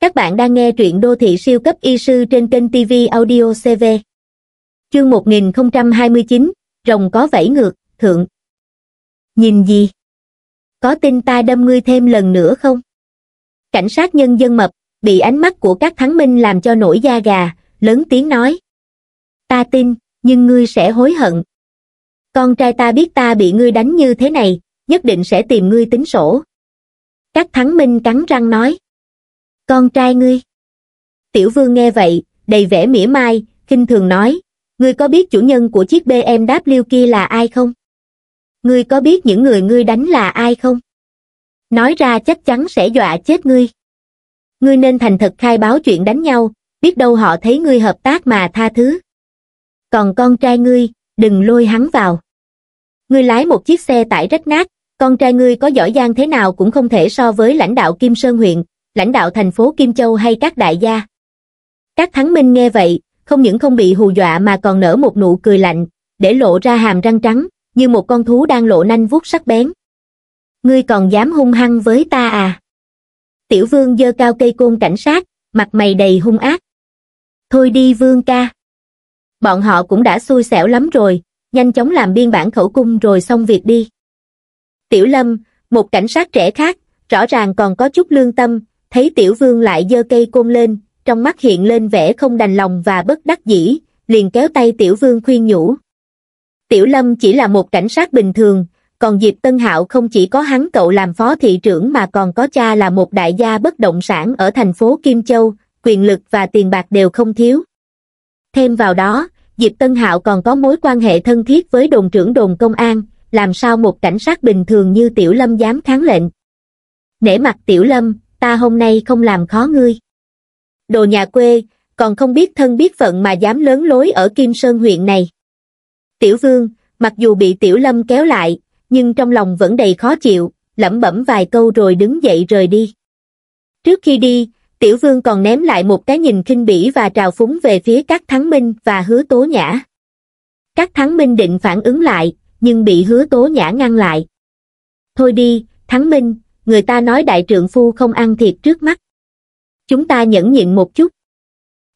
Các bạn đang nghe truyện đô thị siêu cấp y sư trên kênh TV Audio CV. Chương 1029, rồng có vẫy ngược, thượng. Nhìn gì? Có tin ta đâm ngươi thêm lần nữa không? Cảnh sát nhân dân mập, bị ánh mắt của các thắng minh làm cho nổi da gà, lớn tiếng nói. Ta tin, nhưng ngươi sẽ hối hận. Con trai ta biết ta bị ngươi đánh như thế này, nhất định sẽ tìm ngươi tính sổ. Các thắng minh cắn răng nói con trai ngươi. Tiểu vương nghe vậy, đầy vẻ mỉa mai, khinh thường nói, ngươi có biết chủ nhân của chiếc BMW kia là ai không? Ngươi có biết những người ngươi đánh là ai không? Nói ra chắc chắn sẽ dọa chết ngươi. Ngươi nên thành thật khai báo chuyện đánh nhau, biết đâu họ thấy ngươi hợp tác mà tha thứ. Còn con trai ngươi, đừng lôi hắn vào. Ngươi lái một chiếc xe tải rách nát, con trai ngươi có giỏi giang thế nào cũng không thể so với lãnh đạo Kim Sơn huyện, lãnh đạo thành phố Kim Châu hay các đại gia. Các thắng minh nghe vậy, không những không bị hù dọa mà còn nở một nụ cười lạnh, để lộ ra hàm răng trắng, như một con thú đang lộ nanh vuốt sắc bén. Ngươi còn dám hung hăng với ta à? Tiểu vương dơ cao cây côn cảnh sát, mặt mày đầy hung ác. Thôi đi vương ca. Bọn họ cũng đã xui xẻo lắm rồi, nhanh chóng làm biên bản khẩu cung rồi xong việc đi. Tiểu lâm, một cảnh sát trẻ khác, rõ ràng còn có chút lương tâm, thấy tiểu vương lại giơ cây côn lên, trong mắt hiện lên vẻ không đành lòng và bất đắc dĩ, liền kéo tay tiểu vương khuyên nhủ. Tiểu lâm chỉ là một cảnh sát bình thường, còn Diệp Tân Hạo không chỉ có hắn cậu làm phó thị trưởng mà còn có cha là một đại gia bất động sản ở thành phố Kim Châu, quyền lực và tiền bạc đều không thiếu. Thêm vào đó, Diệp Tân Hạo còn có mối quan hệ thân thiết với đồn trưởng đồn công an, làm sao một cảnh sát bình thường như Tiểu Lâm dám kháng lệnh. Nể mặt Tiểu Lâm, ta hôm nay không làm khó ngươi. Đồ nhà quê, còn không biết thân biết phận mà dám lớn lối ở Kim Sơn huyện này. Tiểu vương, mặc dù bị tiểu lâm kéo lại, nhưng trong lòng vẫn đầy khó chịu, lẩm bẩm vài câu rồi đứng dậy rời đi. Trước khi đi, tiểu vương còn ném lại một cái nhìn khinh bỉ và trào phúng về phía các thắng minh và hứa tố nhã. Các thắng minh định phản ứng lại, nhưng bị hứa tố nhã ngăn lại. Thôi đi, thắng minh, người ta nói đại trượng phu không ăn thiệt trước mắt. Chúng ta nhẫn nhịn một chút.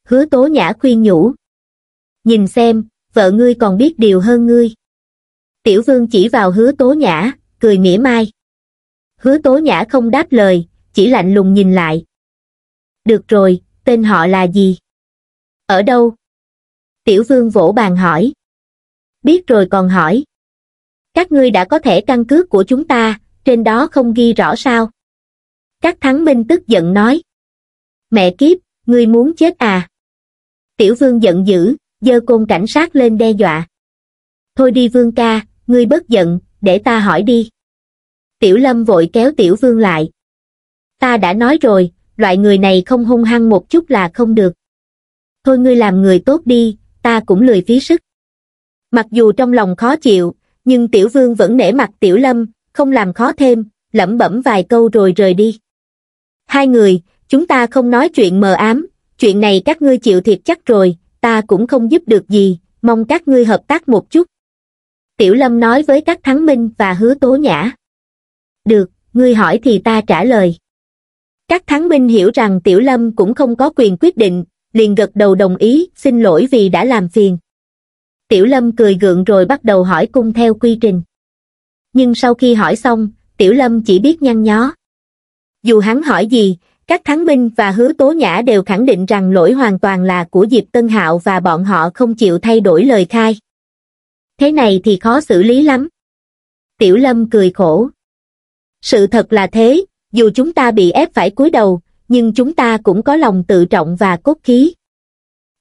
Hứa tố nhã khuyên nhủ. Nhìn xem, vợ ngươi còn biết điều hơn ngươi. Tiểu vương chỉ vào hứa tố nhã, cười mỉa mai. Hứa tố nhã không đáp lời, chỉ lạnh lùng nhìn lại. Được rồi, tên họ là gì? Ở đâu? Tiểu vương vỗ bàn hỏi. Biết rồi còn hỏi. Các ngươi đã có thể căn cước của chúng ta, trên đó không ghi rõ sao. Các thắng minh tức giận nói. Mẹ kiếp, ngươi muốn chết à? Tiểu vương giận dữ, giơ côn cảnh sát lên đe dọa. Thôi đi vương ca, ngươi bớt giận, để ta hỏi đi. Tiểu lâm vội kéo tiểu vương lại. Ta đã nói rồi, loại người này không hung hăng một chút là không được. Thôi ngươi làm người tốt đi, ta cũng lười phí sức. Mặc dù trong lòng khó chịu, nhưng tiểu vương vẫn nể mặt tiểu lâm, không làm khó thêm, lẩm bẩm vài câu rồi rời đi. Hai người, chúng ta không nói chuyện mờ ám, chuyện này các ngươi chịu thiệt chắc rồi, ta cũng không giúp được gì, mong các ngươi hợp tác một chút. Tiểu Lâm nói với các thắng minh và hứa tố nhã. Được, ngươi hỏi thì ta trả lời. Các thắng minh hiểu rằng Tiểu Lâm cũng không có quyền quyết định, liền gật đầu đồng ý, xin lỗi vì đã làm phiền. Tiểu Lâm cười gượng rồi bắt đầu hỏi cung theo quy trình nhưng sau khi hỏi xong, Tiểu Lâm chỉ biết nhăn nhó. Dù hắn hỏi gì, các thắng minh và hứa tố nhã đều khẳng định rằng lỗi hoàn toàn là của Diệp Tân Hạo và bọn họ không chịu thay đổi lời khai. Thế này thì khó xử lý lắm. Tiểu Lâm cười khổ. Sự thật là thế, dù chúng ta bị ép phải cúi đầu, nhưng chúng ta cũng có lòng tự trọng và cốt khí.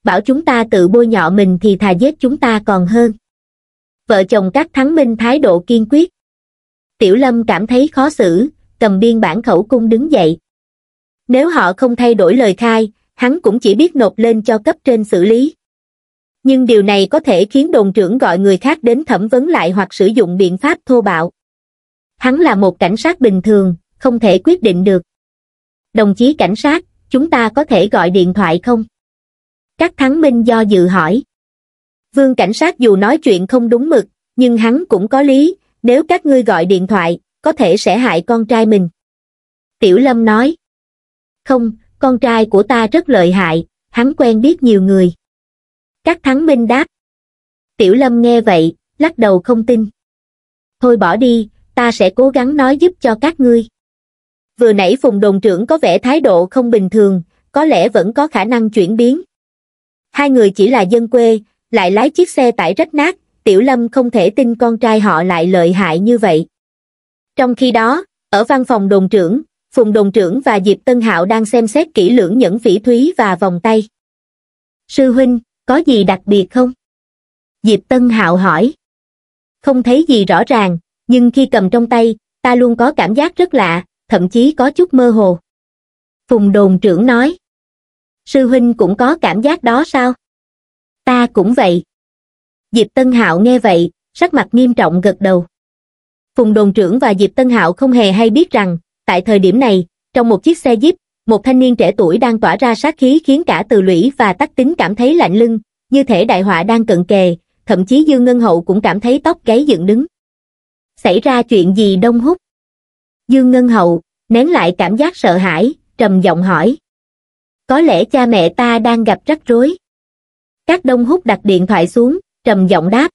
Bảo chúng ta tự bôi nhọ mình thì thà giết chúng ta còn hơn. Vợ chồng các thắng minh thái độ kiên quyết. Tiểu Lâm cảm thấy khó xử, cầm biên bản khẩu cung đứng dậy. Nếu họ không thay đổi lời khai, hắn cũng chỉ biết nộp lên cho cấp trên xử lý. Nhưng điều này có thể khiến đồn trưởng gọi người khác đến thẩm vấn lại hoặc sử dụng biện pháp thô bạo. Hắn là một cảnh sát bình thường, không thể quyết định được. Đồng chí cảnh sát, chúng ta có thể gọi điện thoại không? Các thắng minh do dự hỏi. Vương cảnh sát dù nói chuyện không đúng mực, nhưng hắn cũng có lý, nếu các ngươi gọi điện thoại, có thể sẽ hại con trai mình. Tiểu Lâm nói, không, con trai của ta rất lợi hại, hắn quen biết nhiều người. Các thắng minh đáp. Tiểu Lâm nghe vậy, lắc đầu không tin. Thôi bỏ đi, ta sẽ cố gắng nói giúp cho các ngươi. Vừa nãy Phùng Đồn Trưởng có vẻ thái độ không bình thường, có lẽ vẫn có khả năng chuyển biến. Hai người chỉ là dân quê, lại lái chiếc xe tải rách nát, Tiểu Lâm không thể tin con trai họ lại lợi hại như vậy. Trong khi đó, ở văn phòng đồn trưởng, Phùng đồn trưởng và Diệp Tân Hạo đang xem xét kỹ lưỡng nhẫn phỉ thúy và vòng tay. Sư huynh, có gì đặc biệt không? Diệp Tân Hạo hỏi. Không thấy gì rõ ràng, nhưng khi cầm trong tay, ta luôn có cảm giác rất lạ, thậm chí có chút mơ hồ. Phùng đồn trưởng nói. Sư huynh cũng có cảm giác đó sao? Ta cũng vậy diệp tân hạo nghe vậy sắc mặt nghiêm trọng gật đầu phùng đồn trưởng và diệp tân hạo không hề hay biết rằng tại thời điểm này trong một chiếc xe jeep một thanh niên trẻ tuổi đang tỏa ra sát khí khiến cả từ lũy và tắc tính cảm thấy lạnh lưng như thể đại họa đang cận kề thậm chí dương ngân hậu cũng cảm thấy tóc gáy dựng đứng xảy ra chuyện gì đông hút dương ngân hậu nén lại cảm giác sợ hãi trầm giọng hỏi có lẽ cha mẹ ta đang gặp rắc rối các đông hút đặt điện thoại xuống trầm giọng đáp.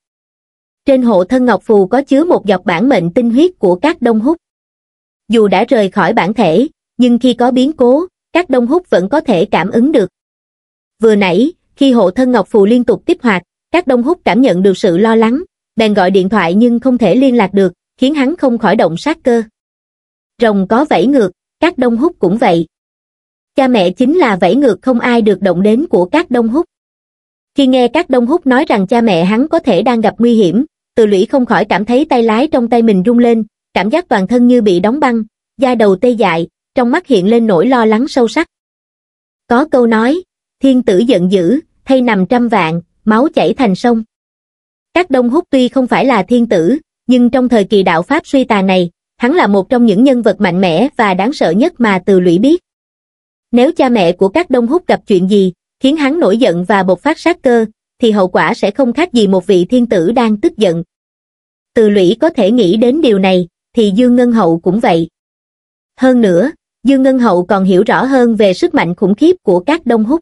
Trên hộ thân ngọc phù có chứa một giọt bản mệnh tinh huyết của các đông hút. Dù đã rời khỏi bản thể, nhưng khi có biến cố, các đông hút vẫn có thể cảm ứng được. Vừa nãy, khi hộ thân ngọc phù liên tục tiếp hoạt, các đông hút cảm nhận được sự lo lắng, bèn gọi điện thoại nhưng không thể liên lạc được, khiến hắn không khỏi động sát cơ. Rồng có vẫy ngược, các đông hút cũng vậy. Cha mẹ chính là vẫy ngược không ai được động đến của các đông hút khi nghe các đông húc nói rằng cha mẹ hắn có thể đang gặp nguy hiểm từ lũy không khỏi cảm thấy tay lái trong tay mình rung lên cảm giác toàn thân như bị đóng băng da đầu tê dại trong mắt hiện lên nỗi lo lắng sâu sắc có câu nói thiên tử giận dữ thay nằm trăm vạn máu chảy thành sông các đông húc tuy không phải là thiên tử nhưng trong thời kỳ đạo pháp suy tà này hắn là một trong những nhân vật mạnh mẽ và đáng sợ nhất mà từ lũy biết nếu cha mẹ của các đông húc gặp chuyện gì khiến hắn nổi giận và bộc phát sát cơ, thì hậu quả sẽ không khác gì một vị thiên tử đang tức giận. Từ lũy có thể nghĩ đến điều này, thì Dương Ngân Hậu cũng vậy. Hơn nữa, Dương Ngân Hậu còn hiểu rõ hơn về sức mạnh khủng khiếp của các đông húc.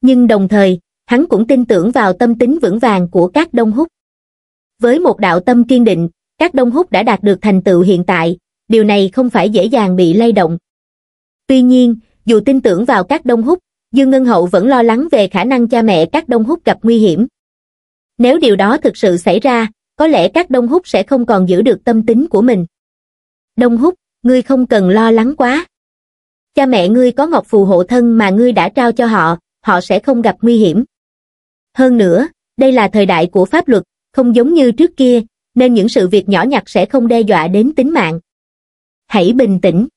Nhưng đồng thời, hắn cũng tin tưởng vào tâm tính vững vàng của các đông húc. Với một đạo tâm kiên định, các đông húc đã đạt được thành tựu hiện tại, điều này không phải dễ dàng bị lay động. Tuy nhiên, dù tin tưởng vào các đông húc, dương ngân hậu vẫn lo lắng về khả năng cha mẹ các đông húc gặp nguy hiểm nếu điều đó thực sự xảy ra có lẽ các đông húc sẽ không còn giữ được tâm tính của mình đông húc ngươi không cần lo lắng quá cha mẹ ngươi có ngọc phù hộ thân mà ngươi đã trao cho họ họ sẽ không gặp nguy hiểm hơn nữa đây là thời đại của pháp luật không giống như trước kia nên những sự việc nhỏ nhặt sẽ không đe dọa đến tính mạng hãy bình tĩnh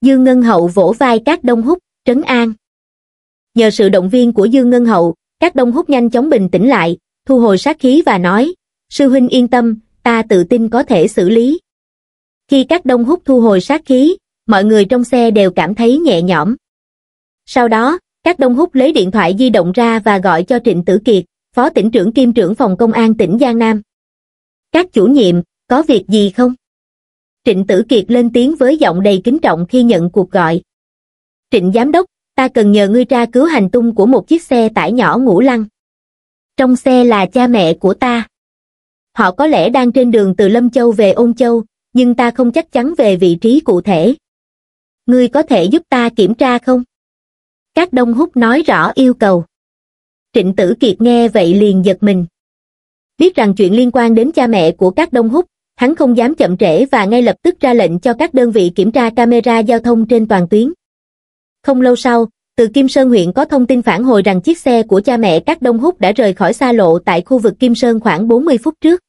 dương ngân hậu vỗ vai các đông húc trấn an Nhờ sự động viên của Dương Ngân Hậu, các đông hút nhanh chóng bình tĩnh lại, thu hồi sát khí và nói, sư huynh yên tâm, ta tự tin có thể xử lý. Khi các đông hút thu hồi sát khí, mọi người trong xe đều cảm thấy nhẹ nhõm. Sau đó, các đông hút lấy điện thoại di động ra và gọi cho Trịnh Tử Kiệt, Phó tỉnh trưởng kiêm trưởng phòng công an tỉnh Giang Nam. Các chủ nhiệm, có việc gì không? Trịnh Tử Kiệt lên tiếng với giọng đầy kính trọng khi nhận cuộc gọi. Trịnh Giám đốc, ta cần nhờ ngươi tra cứu hành tung của một chiếc xe tải nhỏ ngủ lăng trong xe là cha mẹ của ta họ có lẽ đang trên đường từ lâm châu về ôn châu nhưng ta không chắc chắn về vị trí cụ thể ngươi có thể giúp ta kiểm tra không các đông húc nói rõ yêu cầu trịnh tử kiệt nghe vậy liền giật mình biết rằng chuyện liên quan đến cha mẹ của các đông húc hắn không dám chậm trễ và ngay lập tức ra lệnh cho các đơn vị kiểm tra camera giao thông trên toàn tuyến không lâu sau, từ Kim Sơn huyện có thông tin phản hồi rằng chiếc xe của cha mẹ các Đông Húc đã rời khỏi xa lộ tại khu vực Kim Sơn khoảng 40 phút trước.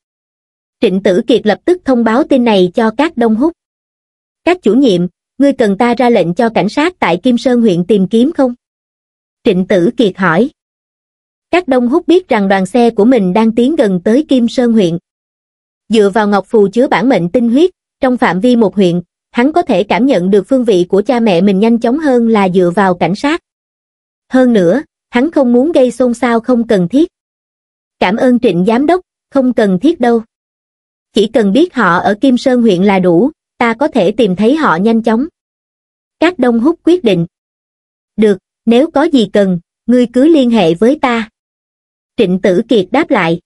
Trịnh Tử Kiệt lập tức thông báo tin này cho các Đông Húc. Các chủ nhiệm, ngươi cần ta ra lệnh cho cảnh sát tại Kim Sơn huyện tìm kiếm không? Trịnh Tử Kiệt hỏi. Các Đông Húc biết rằng đoàn xe của mình đang tiến gần tới Kim Sơn huyện. Dựa vào Ngọc Phù chứa bản mệnh tinh huyết, trong phạm vi một huyện, hắn có thể cảm nhận được phương vị của cha mẹ mình nhanh chóng hơn là dựa vào cảnh sát. Hơn nữa, hắn không muốn gây xôn xao không cần thiết. Cảm ơn trịnh giám đốc, không cần thiết đâu. Chỉ cần biết họ ở Kim Sơn huyện là đủ, ta có thể tìm thấy họ nhanh chóng. Các đông hút quyết định. Được, nếu có gì cần, ngươi cứ liên hệ với ta. Trịnh Tử Kiệt đáp lại.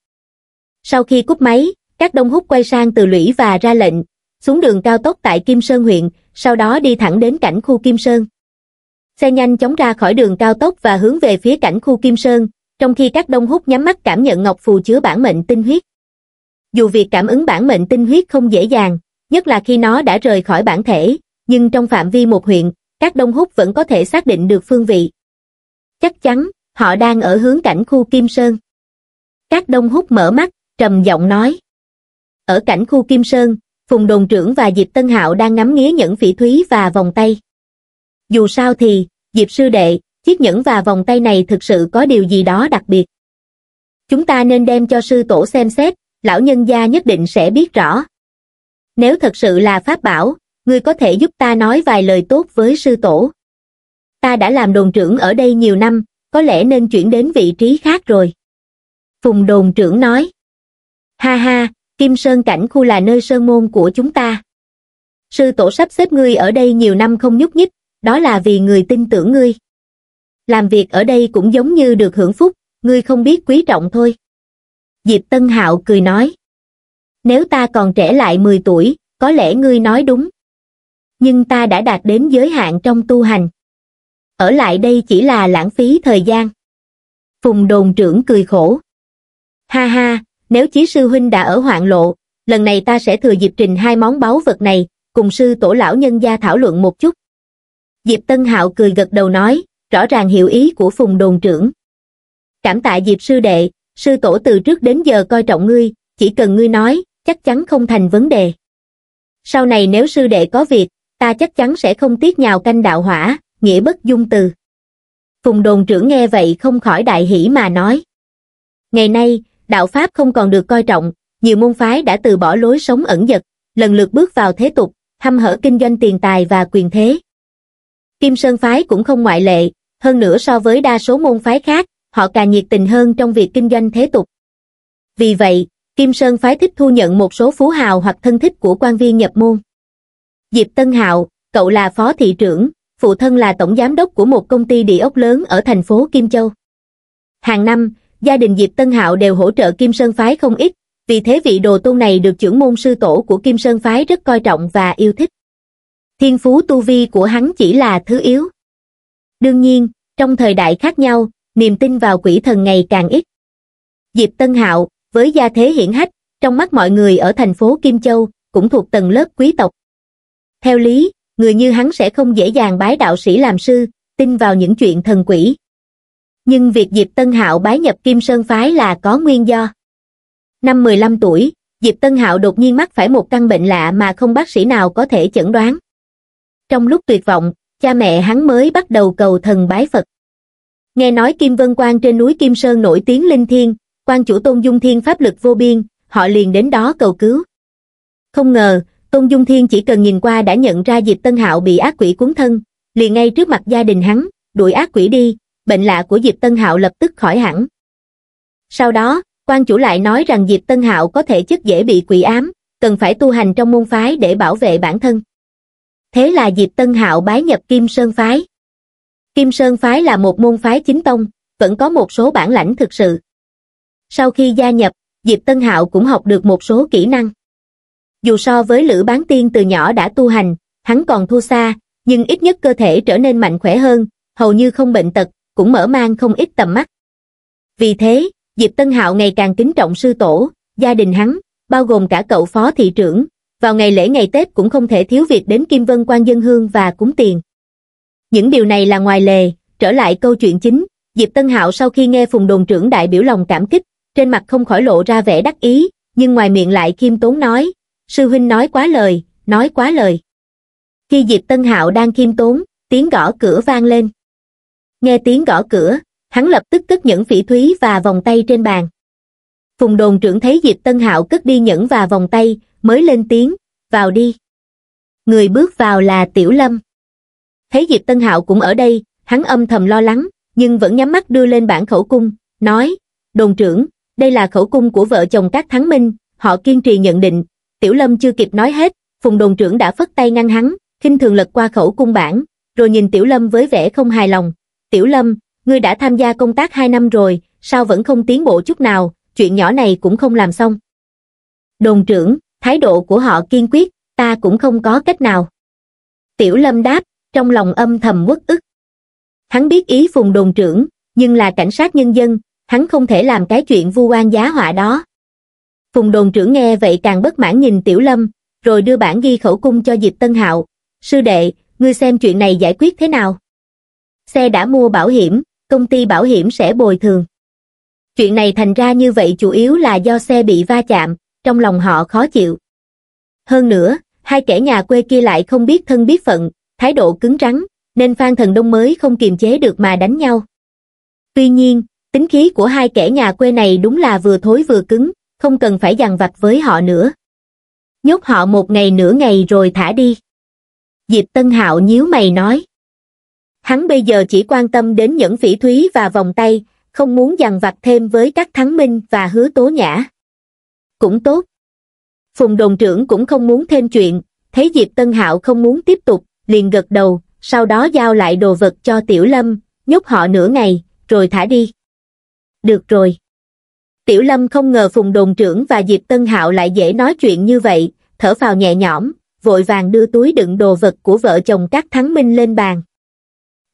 Sau khi cúp máy, các đông hút quay sang từ lũy và ra lệnh, xuống đường cao tốc tại Kim Sơn huyện, sau đó đi thẳng đến cảnh khu Kim Sơn. Xe nhanh chóng ra khỏi đường cao tốc và hướng về phía cảnh khu Kim Sơn, trong khi các đông hút nhắm mắt cảm nhận ngọc phù chứa bản mệnh tinh huyết. Dù việc cảm ứng bản mệnh tinh huyết không dễ dàng, nhất là khi nó đã rời khỏi bản thể, nhưng trong phạm vi một huyện, các đông hút vẫn có thể xác định được phương vị. Chắc chắn, họ đang ở hướng cảnh khu Kim Sơn. Các đông hút mở mắt, trầm giọng nói. Ở cảnh khu Kim Sơn, phùng đồn trưởng và diệp tân hạo đang ngắm nghía nhẫn phỉ thúy và vòng tay dù sao thì diệp sư đệ chiếc nhẫn và vòng tay này thực sự có điều gì đó đặc biệt chúng ta nên đem cho sư tổ xem xét lão nhân gia nhất định sẽ biết rõ nếu thật sự là pháp bảo ngươi có thể giúp ta nói vài lời tốt với sư tổ ta đã làm đồn trưởng ở đây nhiều năm có lẽ nên chuyển đến vị trí khác rồi phùng đồn trưởng nói ha ha Kim Sơn Cảnh Khu là nơi sơn môn của chúng ta. Sư tổ sắp xếp ngươi ở đây nhiều năm không nhúc nhích, đó là vì người tin tưởng ngươi. Làm việc ở đây cũng giống như được hưởng phúc, ngươi không biết quý trọng thôi. Diệp Tân Hạo cười nói. Nếu ta còn trẻ lại 10 tuổi, có lẽ ngươi nói đúng. Nhưng ta đã đạt đến giới hạn trong tu hành. Ở lại đây chỉ là lãng phí thời gian. Phùng đồn trưởng cười khổ. Ha ha, nếu chí sư huynh đã ở hoạn lộ, lần này ta sẽ thừa dịp trình hai món báu vật này, cùng sư tổ lão nhân gia thảo luận một chút. Diệp Tân Hạo cười gật đầu nói, rõ ràng hiểu ý của phùng đồn trưởng. Cảm tạ Diệp sư đệ, sư tổ từ trước đến giờ coi trọng ngươi, chỉ cần ngươi nói, chắc chắn không thành vấn đề. Sau này nếu sư đệ có việc, ta chắc chắn sẽ không tiếc nhào canh đạo hỏa, nghĩa bất dung từ. Phùng đồn trưởng nghe vậy không khỏi đại hỉ mà nói. Ngày nay, đạo Pháp không còn được coi trọng, nhiều môn phái đã từ bỏ lối sống ẩn dật, lần lượt bước vào thế tục, hăm hở kinh doanh tiền tài và quyền thế. Kim Sơn Phái cũng không ngoại lệ, hơn nữa so với đa số môn phái khác, họ càng nhiệt tình hơn trong việc kinh doanh thế tục. Vì vậy, Kim Sơn Phái thích thu nhận một số phú hào hoặc thân thích của quan viên nhập môn. Diệp Tân Hạo, cậu là phó thị trưởng, phụ thân là tổng giám đốc của một công ty địa ốc lớn ở thành phố Kim Châu. Hàng năm, gia đình Diệp Tân Hạo đều hỗ trợ Kim Sơn Phái không ít, vì thế vị đồ tôn này được trưởng môn sư tổ của Kim Sơn Phái rất coi trọng và yêu thích. Thiên phú tu vi của hắn chỉ là thứ yếu. Đương nhiên, trong thời đại khác nhau, niềm tin vào quỷ thần ngày càng ít. Diệp Tân Hạo, với gia thế hiển hách, trong mắt mọi người ở thành phố Kim Châu, cũng thuộc tầng lớp quý tộc. Theo lý, người như hắn sẽ không dễ dàng bái đạo sĩ làm sư, tin vào những chuyện thần quỷ, nhưng việc diệp tân hạo bái nhập kim sơn phái là có nguyên do năm mười lăm tuổi diệp tân hạo đột nhiên mắc phải một căn bệnh lạ mà không bác sĩ nào có thể chẩn đoán trong lúc tuyệt vọng cha mẹ hắn mới bắt đầu cầu thần bái phật nghe nói kim vân Quang trên núi kim sơn nổi tiếng linh thiên quan chủ tôn dung thiên pháp lực vô biên họ liền đến đó cầu cứu không ngờ tôn dung thiên chỉ cần nhìn qua đã nhận ra diệp tân hạo bị ác quỷ cuốn thân liền ngay trước mặt gia đình hắn đuổi ác quỷ đi bệnh lạ của Diệp Tân Hạo lập tức khỏi hẳn. Sau đó, quan chủ lại nói rằng Diệp Tân Hạo có thể chất dễ bị quỷ ám, cần phải tu hành trong môn phái để bảo vệ bản thân. Thế là Diệp Tân Hạo bái nhập Kim Sơn Phái. Kim Sơn Phái là một môn phái chính tông, vẫn có một số bản lãnh thực sự. Sau khi gia nhập, Diệp Tân Hạo cũng học được một số kỹ năng. Dù so với Lữ Bán Tiên từ nhỏ đã tu hành, hắn còn thua xa, nhưng ít nhất cơ thể trở nên mạnh khỏe hơn, hầu như không bệnh tật, cũng mở mang không ít tầm mắt. Vì thế, Diệp Tân Hạo ngày càng kính trọng sư tổ, gia đình hắn, bao gồm cả cậu phó thị trưởng, vào ngày lễ ngày Tết cũng không thể thiếu việc đến Kim Vân quan dân hương và cúng tiền. Những điều này là ngoài lề, trở lại câu chuyện chính, Diệp Tân Hạo sau khi nghe Phùng đồn trưởng đại biểu lòng cảm kích, trên mặt không khỏi lộ ra vẻ đắc ý, nhưng ngoài miệng lại khiêm tốn nói, sư huynh nói quá lời, nói quá lời. Khi Diệp Tân Hạo đang khiêm tốn, tiếng gõ cửa vang lên nghe tiếng gõ cửa hắn lập tức cất nhẫn phỉ thúy và vòng tay trên bàn phùng đồn trưởng thấy diệp tân hạo cất đi nhẫn và vòng tay mới lên tiếng vào đi người bước vào là tiểu lâm thấy diệp tân hạo cũng ở đây hắn âm thầm lo lắng nhưng vẫn nhắm mắt đưa lên bản khẩu cung nói đồn trưởng đây là khẩu cung của vợ chồng các thắng minh họ kiên trì nhận định tiểu lâm chưa kịp nói hết phùng đồn trưởng đã phất tay ngăn hắn khinh thường lật qua khẩu cung bản rồi nhìn tiểu lâm với vẻ không hài lòng Tiểu Lâm, ngươi đã tham gia công tác 2 năm rồi, sao vẫn không tiến bộ chút nào, chuyện nhỏ này cũng không làm xong. Đồn trưởng, thái độ của họ kiên quyết, ta cũng không có cách nào. Tiểu Lâm đáp, trong lòng âm thầm uất ức. Hắn biết ý phùng đồn trưởng, nhưng là cảnh sát nhân dân, hắn không thể làm cái chuyện vu oan giá họa đó. Phùng đồn trưởng nghe vậy càng bất mãn nhìn Tiểu Lâm, rồi đưa bản ghi khẩu cung cho Diệp Tân Hạo. Sư đệ, ngươi xem chuyện này giải quyết thế nào? xe đã mua bảo hiểm, công ty bảo hiểm sẽ bồi thường. Chuyện này thành ra như vậy chủ yếu là do xe bị va chạm, trong lòng họ khó chịu. Hơn nữa, hai kẻ nhà quê kia lại không biết thân biết phận, thái độ cứng rắn, nên Phan Thần Đông mới không kiềm chế được mà đánh nhau. Tuy nhiên, tính khí của hai kẻ nhà quê này đúng là vừa thối vừa cứng, không cần phải dằn vặt với họ nữa. Nhốt họ một ngày nửa ngày rồi thả đi. Diệp Tân Hạo nhíu mày nói hắn bây giờ chỉ quan tâm đến nhẫn phỉ thúy và vòng tay không muốn dằn vặt thêm với các thắng minh và hứa tố nhã cũng tốt phùng đồn trưởng cũng không muốn thêm chuyện thấy diệp tân hạo không muốn tiếp tục liền gật đầu sau đó giao lại đồ vật cho tiểu lâm nhốt họ nửa ngày rồi thả đi được rồi tiểu lâm không ngờ phùng đồn trưởng và diệp tân hạo lại dễ nói chuyện như vậy thở phào nhẹ nhõm vội vàng đưa túi đựng đồ vật của vợ chồng các thắng minh lên bàn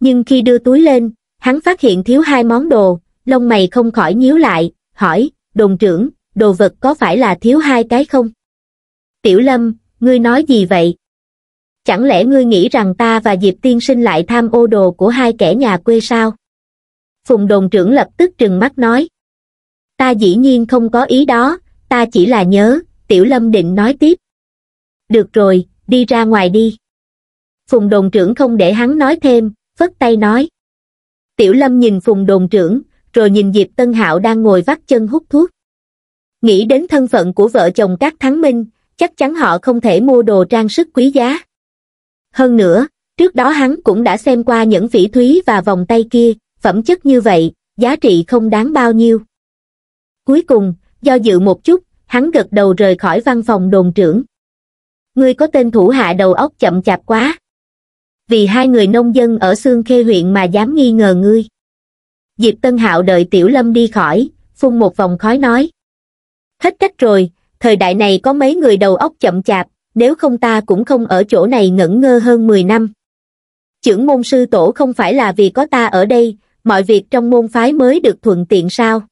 nhưng khi đưa túi lên, hắn phát hiện thiếu hai món đồ, lông mày không khỏi nhíu lại, hỏi, đồn trưởng, đồ vật có phải là thiếu hai cái không? Tiểu Lâm, ngươi nói gì vậy? Chẳng lẽ ngươi nghĩ rằng ta và Diệp Tiên Sinh lại tham ô đồ của hai kẻ nhà quê sao? Phùng đồn trưởng lập tức trừng mắt nói. Ta dĩ nhiên không có ý đó, ta chỉ là nhớ, Tiểu Lâm định nói tiếp. Được rồi, đi ra ngoài đi. Phùng đồn trưởng không để hắn nói thêm, phất tay nói tiểu lâm nhìn phùng đồn trưởng rồi nhìn diệp tân hạo đang ngồi vắt chân hút thuốc nghĩ đến thân phận của vợ chồng các thắng minh chắc chắn họ không thể mua đồ trang sức quý giá hơn nữa trước đó hắn cũng đã xem qua những phỉ thúy và vòng tay kia phẩm chất như vậy giá trị không đáng bao nhiêu cuối cùng do dự một chút hắn gật đầu rời khỏi văn phòng đồn trưởng ngươi có tên thủ hạ đầu óc chậm chạp quá vì hai người nông dân ở xương khê huyện mà dám nghi ngờ ngươi diệp tân hạo đợi tiểu lâm đi khỏi phun một vòng khói nói hết cách rồi thời đại này có mấy người đầu óc chậm chạp nếu không ta cũng không ở chỗ này ngẩn ngơ hơn mười năm chưởng môn sư tổ không phải là vì có ta ở đây mọi việc trong môn phái mới được thuận tiện sao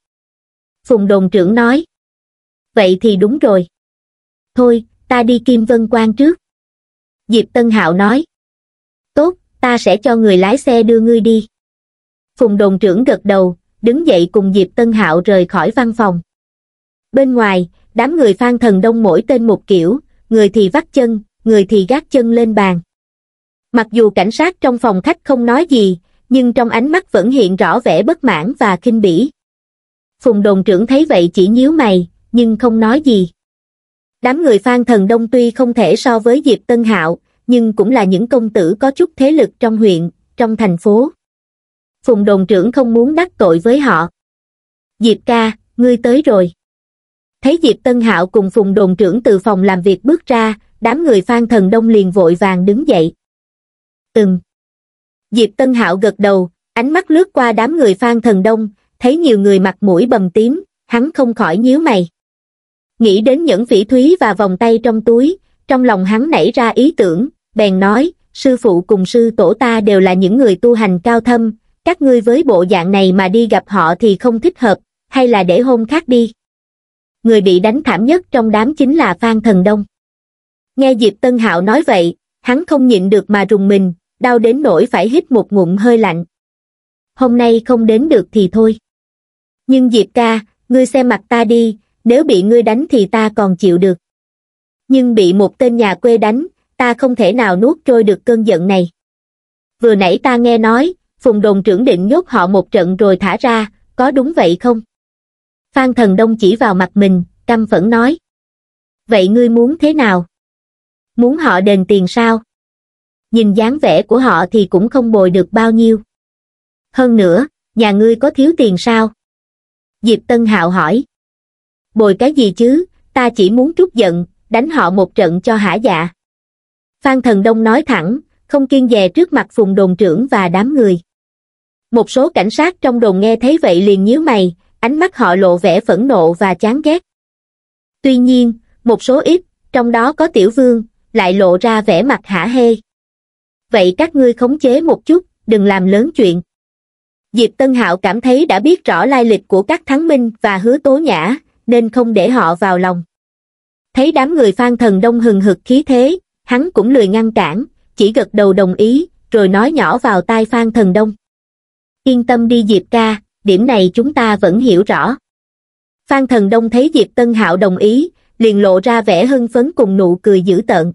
phùng đồn trưởng nói vậy thì đúng rồi thôi ta đi kim vân quan trước diệp tân hạo nói ta sẽ cho người lái xe đưa ngươi đi. Phùng đồn trưởng gật đầu, đứng dậy cùng Diệp Tân Hạo rời khỏi văn phòng. Bên ngoài, đám người phan thần đông mỗi tên một kiểu, người thì vắt chân, người thì gác chân lên bàn. Mặc dù cảnh sát trong phòng khách không nói gì, nhưng trong ánh mắt vẫn hiện rõ vẻ bất mãn và kinh bỉ. Phùng đồn trưởng thấy vậy chỉ nhíu mày, nhưng không nói gì. Đám người phan thần đông tuy không thể so với Diệp Tân Hạo, nhưng cũng là những công tử có chút thế lực trong huyện, trong thành phố. Phùng đồn trưởng không muốn đắc tội với họ. Diệp ca, ngươi tới rồi. Thấy Diệp Tân Hạo cùng Phùng đồn trưởng từ phòng làm việc bước ra, đám người Phan Thần Đông liền vội vàng đứng dậy. Ừm. Diệp Tân Hạo gật đầu, ánh mắt lướt qua đám người Phan Thần Đông, thấy nhiều người mặt mũi bầm tím, hắn không khỏi nhíu mày. Nghĩ đến những phỉ thúy và vòng tay trong túi, trong lòng hắn nảy ra ý tưởng, bèn nói, sư phụ cùng sư tổ ta đều là những người tu hành cao thâm, các ngươi với bộ dạng này mà đi gặp họ thì không thích hợp, hay là để hôn khác đi. Người bị đánh thảm nhất trong đám chính là Phan Thần Đông. Nghe Diệp Tân Hạo nói vậy, hắn không nhịn được mà rùng mình, đau đến nỗi phải hít một ngụm hơi lạnh. Hôm nay không đến được thì thôi. Nhưng Diệp ca, ngươi xem mặt ta đi, nếu bị ngươi đánh thì ta còn chịu được. Nhưng bị một tên nhà quê đánh, ta không thể nào nuốt trôi được cơn giận này. Vừa nãy ta nghe nói, Phùng đồn trưởng định nhốt họ một trận rồi thả ra, có đúng vậy không? Phan thần đông chỉ vào mặt mình, căm phẫn nói. Vậy ngươi muốn thế nào? Muốn họ đền tiền sao? Nhìn dáng vẻ của họ thì cũng không bồi được bao nhiêu. Hơn nữa, nhà ngươi có thiếu tiền sao? Diệp Tân Hạo hỏi. Bồi cái gì chứ, ta chỉ muốn trút giận, đánh họ một trận cho hả dạ. Phan Thần Đông nói thẳng, không kiên dè trước mặt phùng đồn trưởng và đám người. Một số cảnh sát trong đồn nghe thấy vậy liền nhíu mày, ánh mắt họ lộ vẻ phẫn nộ và chán ghét. Tuy nhiên, một số ít, trong đó có tiểu vương, lại lộ ra vẻ mặt hả hê. Vậy các ngươi khống chế một chút, đừng làm lớn chuyện. Diệp Tân Hạo cảm thấy đã biết rõ lai lịch của các thắng minh và hứa tố nhã, nên không để họ vào lòng. Thấy đám người phan thần đông hừng hực khí thế, hắn cũng lười ngăn cản chỉ gật đầu đồng ý rồi nói nhỏ vào tai phan thần đông yên tâm đi diệp ca điểm này chúng ta vẫn hiểu rõ phan thần đông thấy diệp tân hạo đồng ý liền lộ ra vẻ hưng phấn cùng nụ cười dữ tợn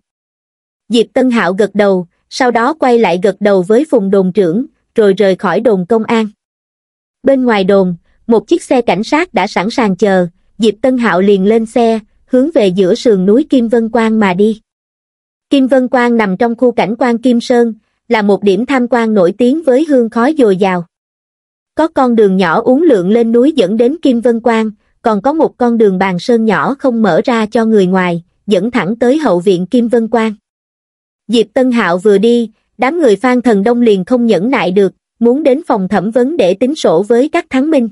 diệp tân hạo gật đầu sau đó quay lại gật đầu với phùng đồn trưởng rồi rời khỏi đồn công an bên ngoài đồn một chiếc xe cảnh sát đã sẵn sàng chờ diệp tân hạo liền lên xe hướng về giữa sườn núi kim vân quang mà đi Kim Vân Quan nằm trong khu cảnh quan Kim Sơn, là một điểm tham quan nổi tiếng với hương khói dồi dào. Có con đường nhỏ uốn lượn lên núi dẫn đến Kim Vân Quan, còn có một con đường bàn sơn nhỏ không mở ra cho người ngoài, dẫn thẳng tới hậu viện Kim Vân Quan. Diệp Tân Hạo vừa đi, đám người Phan Thần Đông liền không nhẫn nại được, muốn đến phòng thẩm vấn để tính sổ với các thắng minh.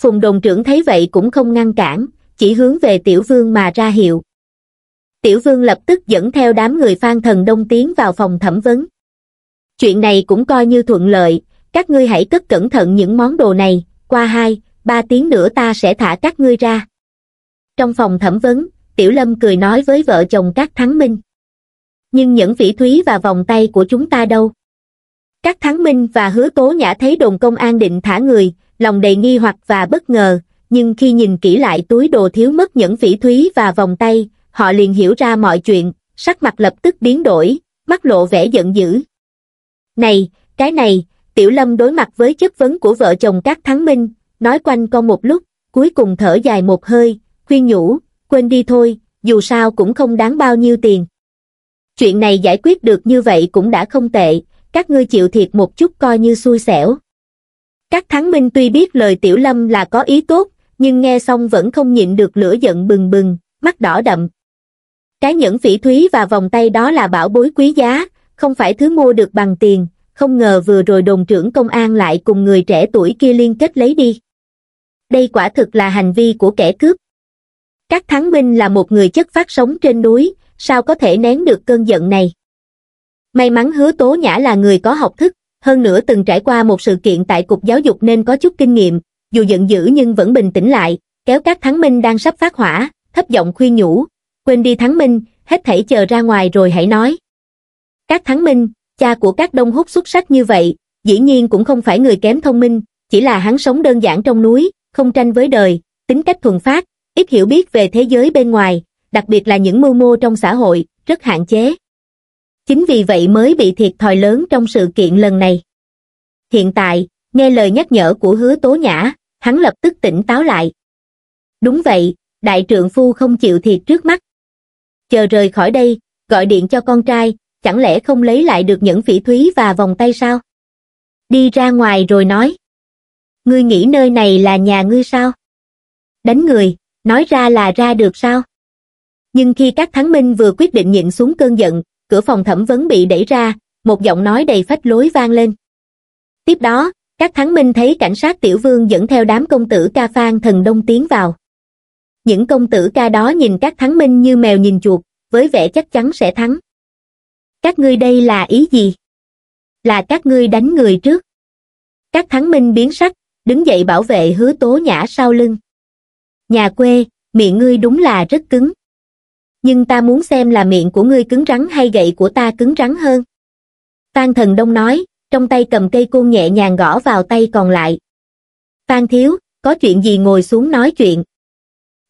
Phùng Đồng trưởng thấy vậy cũng không ngăn cản, chỉ hướng về Tiểu Vương mà ra hiệu, tiểu vương lập tức dẫn theo đám người phan thần đông tiến vào phòng thẩm vấn chuyện này cũng coi như thuận lợi các ngươi hãy cất cẩn thận những món đồ này qua hai ba tiếng nữa ta sẽ thả các ngươi ra trong phòng thẩm vấn tiểu lâm cười nói với vợ chồng các thắng minh nhưng những phỉ thúy và vòng tay của chúng ta đâu các thắng minh và hứa tố nhã thấy đồn công an định thả người lòng đầy nghi hoặc và bất ngờ nhưng khi nhìn kỹ lại túi đồ thiếu mất những phỉ thúy và vòng tay họ liền hiểu ra mọi chuyện, sắc mặt lập tức biến đổi, mắt lộ vẻ giận dữ. Này, cái này, Tiểu Lâm đối mặt với chất vấn của vợ chồng các thắng minh, nói quanh con một lúc, cuối cùng thở dài một hơi, khuyên nhủ, quên đi thôi, dù sao cũng không đáng bao nhiêu tiền. Chuyện này giải quyết được như vậy cũng đã không tệ, các ngươi chịu thiệt một chút coi như xui xẻo. Các thắng minh tuy biết lời Tiểu Lâm là có ý tốt, nhưng nghe xong vẫn không nhịn được lửa giận bừng bừng, mắt đỏ đậm, cái nhẫn phỉ thúy và vòng tay đó là bảo bối quý giá, không phải thứ mua được bằng tiền, không ngờ vừa rồi đồn trưởng công an lại cùng người trẻ tuổi kia liên kết lấy đi. Đây quả thực là hành vi của kẻ cướp. Các thắng minh là một người chất phát sống trên núi, sao có thể nén được cơn giận này? May mắn hứa tố nhã là người có học thức, hơn nữa từng trải qua một sự kiện tại Cục Giáo dục nên có chút kinh nghiệm, dù giận dữ nhưng vẫn bình tĩnh lại, kéo các thắng minh đang sắp phát hỏa, thấp giọng khuyên nhủ, quên đi thắng minh, hết thảy chờ ra ngoài rồi hãy nói. Các thắng minh, cha của các đông hút xuất sắc như vậy, dĩ nhiên cũng không phải người kém thông minh, chỉ là hắn sống đơn giản trong núi, không tranh với đời, tính cách thuần phát, ít hiểu biết về thế giới bên ngoài, đặc biệt là những mưu mô trong xã hội, rất hạn chế. Chính vì vậy mới bị thiệt thòi lớn trong sự kiện lần này. Hiện tại, nghe lời nhắc nhở của hứa tố nhã, hắn lập tức tỉnh táo lại. Đúng vậy, đại trượng phu không chịu thiệt trước mắt, chờ rời khỏi đây, gọi điện cho con trai, chẳng lẽ không lấy lại được những phỉ thúy và vòng tay sao? Đi ra ngoài rồi nói. Ngươi nghĩ nơi này là nhà ngươi sao? Đánh người, nói ra là ra được sao? Nhưng khi các thắng minh vừa quyết định nhịn xuống cơn giận, cửa phòng thẩm vấn bị đẩy ra, một giọng nói đầy phách lối vang lên. Tiếp đó, các thắng minh thấy cảnh sát tiểu vương dẫn theo đám công tử ca phan thần đông tiến vào những công tử ca đó nhìn các thắng minh như mèo nhìn chuột với vẻ chắc chắn sẽ thắng các ngươi đây là ý gì là các ngươi đánh người trước các thắng minh biến sắc đứng dậy bảo vệ hứa tố nhã sau lưng nhà quê miệng ngươi đúng là rất cứng nhưng ta muốn xem là miệng của ngươi cứng rắn hay gậy của ta cứng rắn hơn phan thần đông nói trong tay cầm cây côn nhẹ nhàng gõ vào tay còn lại phan thiếu có chuyện gì ngồi xuống nói chuyện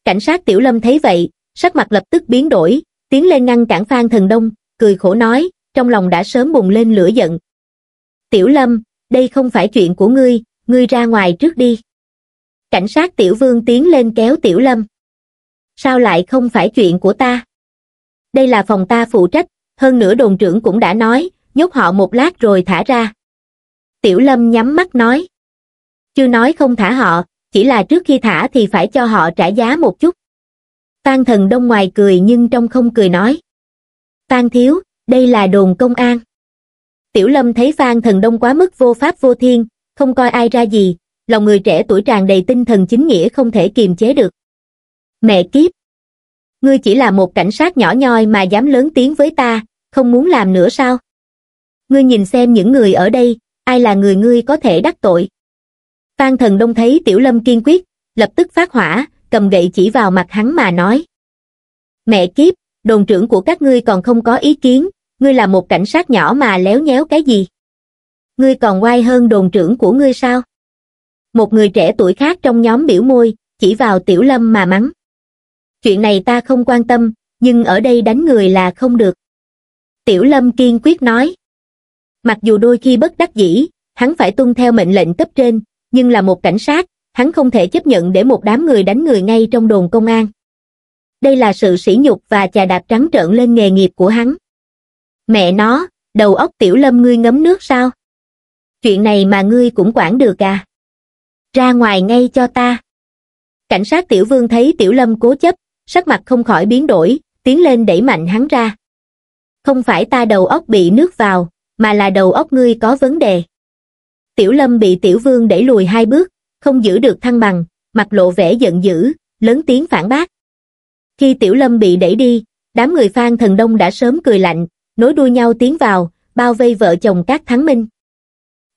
Cảnh sát Tiểu Lâm thấy vậy, sắc mặt lập tức biến đổi, tiến lên ngăn cản Phan Thần Đông, cười khổ nói, trong lòng đã sớm bùng lên lửa giận. Tiểu Lâm, đây không phải chuyện của ngươi, ngươi ra ngoài trước đi. Cảnh sát Tiểu Vương tiến lên kéo Tiểu Lâm. Sao lại không phải chuyện của ta? Đây là phòng ta phụ trách, hơn nữa đồn trưởng cũng đã nói, nhốt họ một lát rồi thả ra. Tiểu Lâm nhắm mắt nói. Chưa nói không thả họ, chỉ là trước khi thả thì phải cho họ trả giá một chút. Tan thần đông ngoài cười nhưng trong không cười nói. Tan thiếu, đây là đồn công an. Tiểu lâm thấy Phan thần đông quá mức vô pháp vô thiên, không coi ai ra gì, lòng người trẻ tuổi tràn đầy tinh thần chính nghĩa không thể kiềm chế được. Mẹ kiếp! Ngươi chỉ là một cảnh sát nhỏ nhoi mà dám lớn tiếng với ta, không muốn làm nữa sao? Ngươi nhìn xem những người ở đây, ai là người ngươi có thể đắc tội? Phan Thần Đông thấy Tiểu Lâm kiên quyết, lập tức phát hỏa, cầm gậy chỉ vào mặt hắn mà nói. Mẹ kiếp, đồn trưởng của các ngươi còn không có ý kiến, ngươi là một cảnh sát nhỏ mà léo nhéo cái gì? Ngươi còn quay hơn đồn trưởng của ngươi sao? Một người trẻ tuổi khác trong nhóm biểu môi, chỉ vào Tiểu Lâm mà mắng. Chuyện này ta không quan tâm, nhưng ở đây đánh người là không được. Tiểu Lâm kiên quyết nói. Mặc dù đôi khi bất đắc dĩ, hắn phải tuân theo mệnh lệnh cấp trên, nhưng là một cảnh sát, hắn không thể chấp nhận để một đám người đánh người ngay trong đồn công an. Đây là sự sỉ nhục và chà đạp trắng trợn lên nghề nghiệp của hắn. Mẹ nó, đầu óc tiểu lâm ngươi ngấm nước sao? Chuyện này mà ngươi cũng quản được à? Ra ngoài ngay cho ta. Cảnh sát tiểu vương thấy tiểu lâm cố chấp, sắc mặt không khỏi biến đổi, tiến lên đẩy mạnh hắn ra. Không phải ta đầu óc bị nước vào, mà là đầu óc ngươi có vấn đề tiểu lâm bị tiểu vương đẩy lùi hai bước không giữ được thăng bằng mặt lộ vẻ giận dữ lớn tiếng phản bác khi tiểu lâm bị đẩy đi đám người phan thần đông đã sớm cười lạnh nối đuôi nhau tiến vào bao vây vợ chồng các thắng minh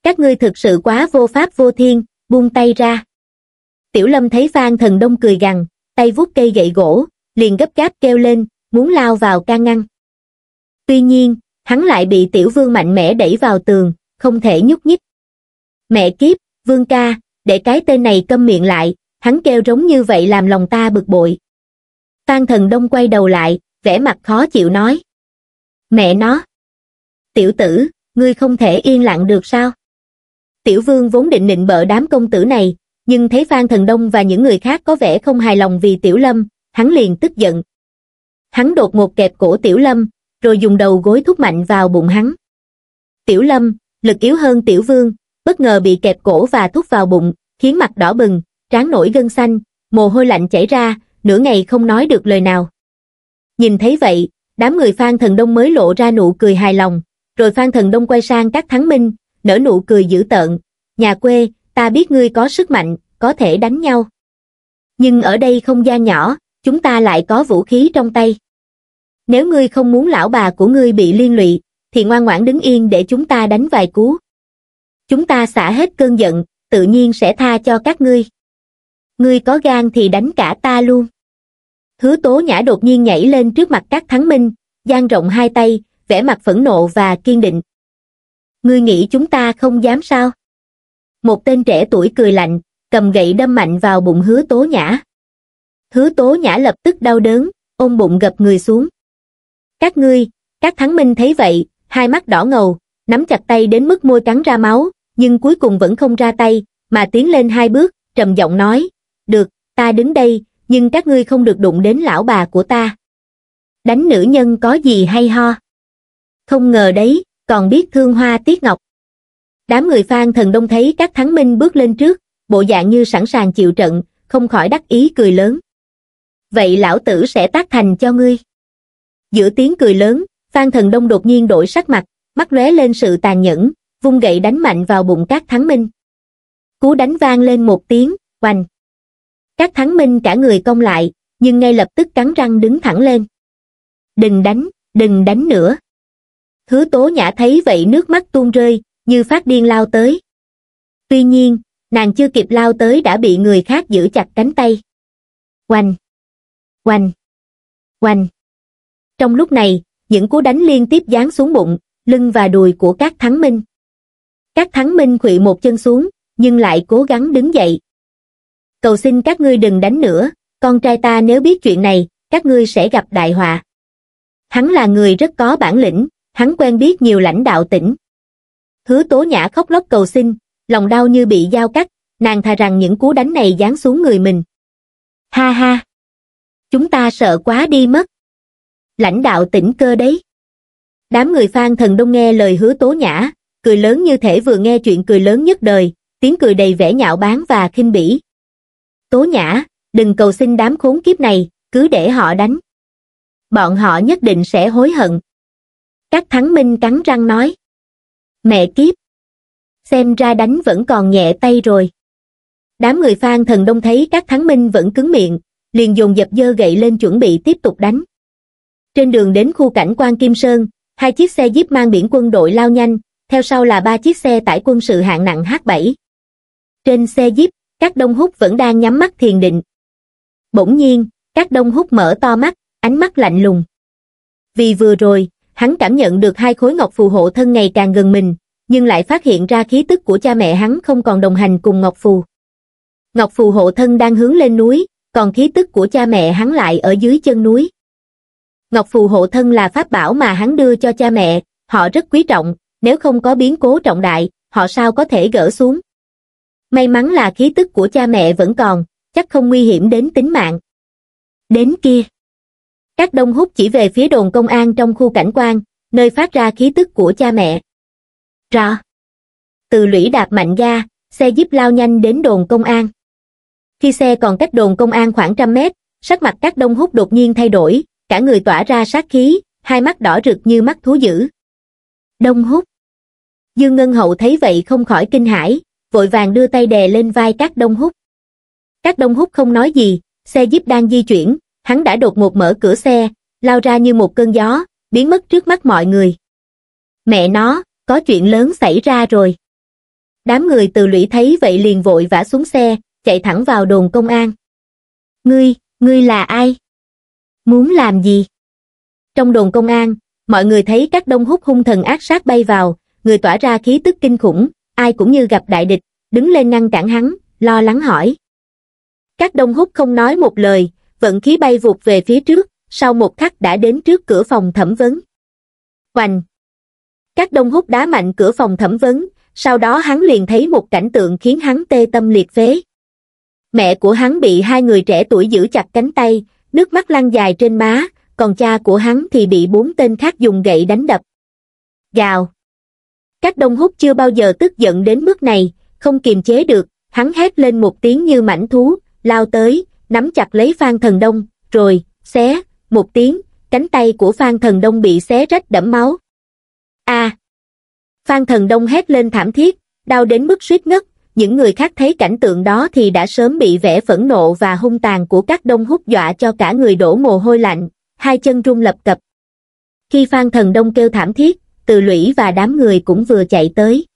các ngươi thực sự quá vô pháp vô thiên buông tay ra tiểu lâm thấy phan thần đông cười gằn tay vuốt cây gậy gỗ liền gấp gáp kêu lên muốn lao vào can ngăn tuy nhiên hắn lại bị tiểu vương mạnh mẽ đẩy vào tường không thể nhúc nhích Mẹ kiếp, Vương ca, để cái tên này câm miệng lại, hắn kêu rống như vậy làm lòng ta bực bội. Phan thần đông quay đầu lại, vẻ mặt khó chịu nói. Mẹ nó! Tiểu tử, ngươi không thể yên lặng được sao? Tiểu vương vốn định nịnh bợ đám công tử này, nhưng thấy Phan Thần Đông và những người khác có vẻ không hài lòng vì Tiểu Lâm, hắn liền tức giận. Hắn đột ngột kẹp cổ Tiểu Lâm, rồi dùng đầu gối thúc mạnh vào bụng hắn. Tiểu Lâm, lực yếu hơn Tiểu Vương, bất ngờ bị kẹp cổ và thúc vào bụng, khiến mặt đỏ bừng, trán nổi gân xanh, mồ hôi lạnh chảy ra, nửa ngày không nói được lời nào. Nhìn thấy vậy, đám người Phan Thần Đông mới lộ ra nụ cười hài lòng, rồi Phan Thần Đông quay sang các thắng minh, nở nụ cười dữ tợn, nhà quê, ta biết ngươi có sức mạnh, có thể đánh nhau. Nhưng ở đây không gian nhỏ, chúng ta lại có vũ khí trong tay. Nếu ngươi không muốn lão bà của ngươi bị liên lụy, thì ngoan ngoãn đứng yên để chúng ta đánh vài cú chúng ta xả hết cơn giận tự nhiên sẽ tha cho các ngươi ngươi có gan thì đánh cả ta luôn hứa tố nhã đột nhiên nhảy lên trước mặt các thắng minh dang rộng hai tay vẻ mặt phẫn nộ và kiên định ngươi nghĩ chúng ta không dám sao một tên trẻ tuổi cười lạnh cầm gậy đâm mạnh vào bụng hứa tố nhã hứa tố nhã lập tức đau đớn ôm bụng gập người xuống các ngươi các thắng minh thấy vậy hai mắt đỏ ngầu nắm chặt tay đến mức môi cắn ra máu nhưng cuối cùng vẫn không ra tay, mà tiến lên hai bước, trầm giọng nói, được, ta đứng đây, nhưng các ngươi không được đụng đến lão bà của ta. Đánh nữ nhân có gì hay ho? Không ngờ đấy, còn biết thương hoa tiết ngọc. Đám người phan thần đông thấy các thắng minh bước lên trước, bộ dạng như sẵn sàng chịu trận, không khỏi đắc ý cười lớn. Vậy lão tử sẽ tác thành cho ngươi. Giữa tiếng cười lớn, phan thần đông đột nhiên đổi sắc mặt, mắt lóe lên sự tàn nhẫn, vung gậy đánh mạnh vào bụng các thắng minh. Cú đánh vang lên một tiếng, oanh. Các thắng minh cả người cong lại, nhưng ngay lập tức cắn răng đứng thẳng lên. Đừng đánh, đừng đánh nữa. Hứa tố nhã thấy vậy nước mắt tuôn rơi, như phát điên lao tới. Tuy nhiên, nàng chưa kịp lao tới đã bị người khác giữ chặt cánh tay. Oanh! Oanh! Oanh! Trong lúc này, những cú đánh liên tiếp giáng xuống bụng, lưng và đùi của các thắng minh các thắng minh khuỵu một chân xuống, nhưng lại cố gắng đứng dậy. Cầu xin các ngươi đừng đánh nữa, con trai ta nếu biết chuyện này, các ngươi sẽ gặp đại họa. Hắn là người rất có bản lĩnh, hắn quen biết nhiều lãnh đạo tỉnh. Hứa tố nhã khóc lóc cầu xin, lòng đau như bị dao cắt, nàng thà rằng những cú đánh này giáng xuống người mình. Ha ha! Chúng ta sợ quá đi mất. Lãnh đạo tỉnh cơ đấy. Đám người phan thần đông nghe lời hứa tố nhã, cười lớn như thể vừa nghe chuyện cười lớn nhất đời, tiếng cười đầy vẻ nhạo báng và khinh bỉ. Tố Nhã, đừng cầu xin đám khốn kiếp này, cứ để họ đánh. Bọn họ nhất định sẽ hối hận. Các thắng minh cắn răng nói. Mẹ kiếp! Xem ra đánh vẫn còn nhẹ tay rồi. Đám người phan thần đông thấy các thắng minh vẫn cứng miệng, liền dùng dập dơ gậy lên chuẩn bị tiếp tục đánh. Trên đường đến khu cảnh quan Kim Sơn, hai chiếc xe jeep mang biển quân đội lao nhanh, theo sau là ba chiếc xe tải quân sự hạng nặng H7. Trên xe jeep, các đông hút vẫn đang nhắm mắt thiền định. Bỗng nhiên, các đông hút mở to mắt, ánh mắt lạnh lùng. Vì vừa rồi, hắn cảm nhận được hai khối ngọc phù hộ thân ngày càng gần mình, nhưng lại phát hiện ra khí tức của cha mẹ hắn không còn đồng hành cùng ngọc phù. Ngọc phù hộ thân đang hướng lên núi, còn khí tức của cha mẹ hắn lại ở dưới chân núi. Ngọc phù hộ thân là pháp bảo mà hắn đưa cho cha mẹ, họ rất quý trọng, nếu không có biến cố trọng đại, họ sao có thể gỡ xuống. May mắn là khí tức của cha mẹ vẫn còn, chắc không nguy hiểm đến tính mạng. Đến kia. Các đông hút chỉ về phía đồn công an trong khu cảnh quan, nơi phát ra khí tức của cha mẹ. Rõ. Từ lũy đạp mạnh ga, xe jeep lao nhanh đến đồn công an. Khi xe còn cách đồn công an khoảng trăm mét, sắc mặt các đông hút đột nhiên thay đổi, cả người tỏa ra sát khí, hai mắt đỏ rực như mắt thú dữ. Đông Húc. Dương Ngân Hậu thấy vậy không khỏi kinh hãi, vội vàng đưa tay đè lên vai các Đông Húc. Các Đông Húc không nói gì, xe jeep đang di chuyển, hắn đã đột ngột mở cửa xe, lao ra như một cơn gió, biến mất trước mắt mọi người. Mẹ nó, có chuyện lớn xảy ra rồi. Đám người từ lũy thấy vậy liền vội vã xuống xe, chạy thẳng vào đồn công an. Ngươi, ngươi là ai? Muốn làm gì? Trong đồn công an, mọi người thấy các đông hút hung thần ác sát bay vào, người tỏa ra khí tức kinh khủng, ai cũng như gặp đại địch, đứng lên ngăn cản hắn, lo lắng hỏi. Các đông hút không nói một lời, vận khí bay vụt về phía trước, sau một khắc đã đến trước cửa phòng thẩm vấn. Hoành! Các đông hút đá mạnh cửa phòng thẩm vấn, sau đó hắn liền thấy một cảnh tượng khiến hắn tê tâm liệt phế. Mẹ của hắn bị hai người trẻ tuổi giữ chặt cánh tay, nước mắt lăn dài trên má, còn cha của hắn thì bị bốn tên khác dùng gậy đánh đập gào các đông hút chưa bao giờ tức giận đến mức này không kiềm chế được hắn hét lên một tiếng như mảnh thú lao tới nắm chặt lấy phan thần đông rồi xé một tiếng cánh tay của phan thần đông bị xé rách đẫm máu a phan thần đông hét lên thảm thiết đau đến mức suýt ngất những người khác thấy cảnh tượng đó thì đã sớm bị vẻ phẫn nộ và hung tàn của các đông hút dọa cho cả người đổ mồ hôi lạnh hai chân rung lập cập. Khi Phan Thần Đông kêu thảm thiết, từ lũy và đám người cũng vừa chạy tới.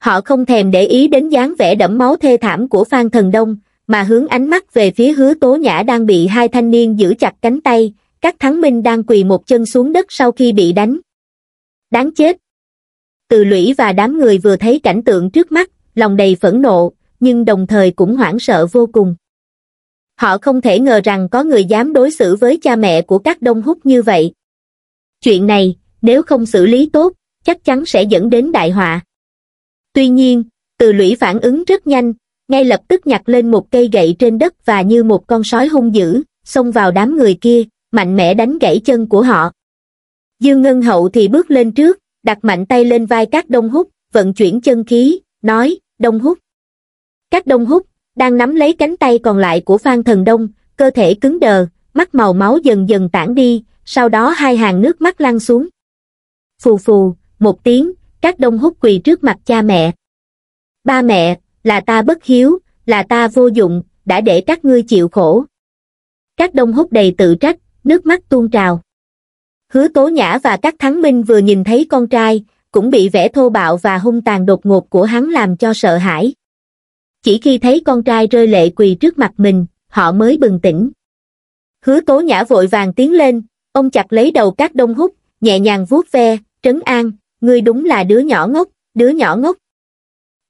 Họ không thèm để ý đến dáng vẻ đẫm máu thê thảm của Phan Thần Đông, mà hướng ánh mắt về phía hứa tố nhã đang bị hai thanh niên giữ chặt cánh tay, các thắng minh đang quỳ một chân xuống đất sau khi bị đánh. Đáng chết! Từ lũy và đám người vừa thấy cảnh tượng trước mắt, lòng đầy phẫn nộ, nhưng đồng thời cũng hoảng sợ vô cùng họ không thể ngờ rằng có người dám đối xử với cha mẹ của các đông húc như vậy. Chuyện này, nếu không xử lý tốt, chắc chắn sẽ dẫn đến đại họa. Tuy nhiên, từ lũy phản ứng rất nhanh, ngay lập tức nhặt lên một cây gậy trên đất và như một con sói hung dữ, xông vào đám người kia, mạnh mẽ đánh gãy chân của họ. Dương Ngân Hậu thì bước lên trước, đặt mạnh tay lên vai các đông húc, vận chuyển chân khí, nói, đông húc. Các đông húc, đang nắm lấy cánh tay còn lại của Phan Thần Đông, cơ thể cứng đờ, mắt màu máu dần dần tản đi, sau đó hai hàng nước mắt lăn xuống. Phù phù, một tiếng, các đông hút quỳ trước mặt cha mẹ. Ba mẹ, là ta bất hiếu, là ta vô dụng, đã để các ngươi chịu khổ. Các đông hút đầy tự trách, nước mắt tuôn trào. Hứa Tố Nhã và các thắng minh vừa nhìn thấy con trai, cũng bị vẻ thô bạo và hung tàn đột ngột của hắn làm cho sợ hãi chỉ khi thấy con trai rơi lệ quỳ trước mặt mình họ mới bừng tỉnh hứa tố nhã vội vàng tiến lên ông chặt lấy đầu các đông hút nhẹ nhàng vuốt ve trấn an ngươi đúng là đứa nhỏ ngốc đứa nhỏ ngốc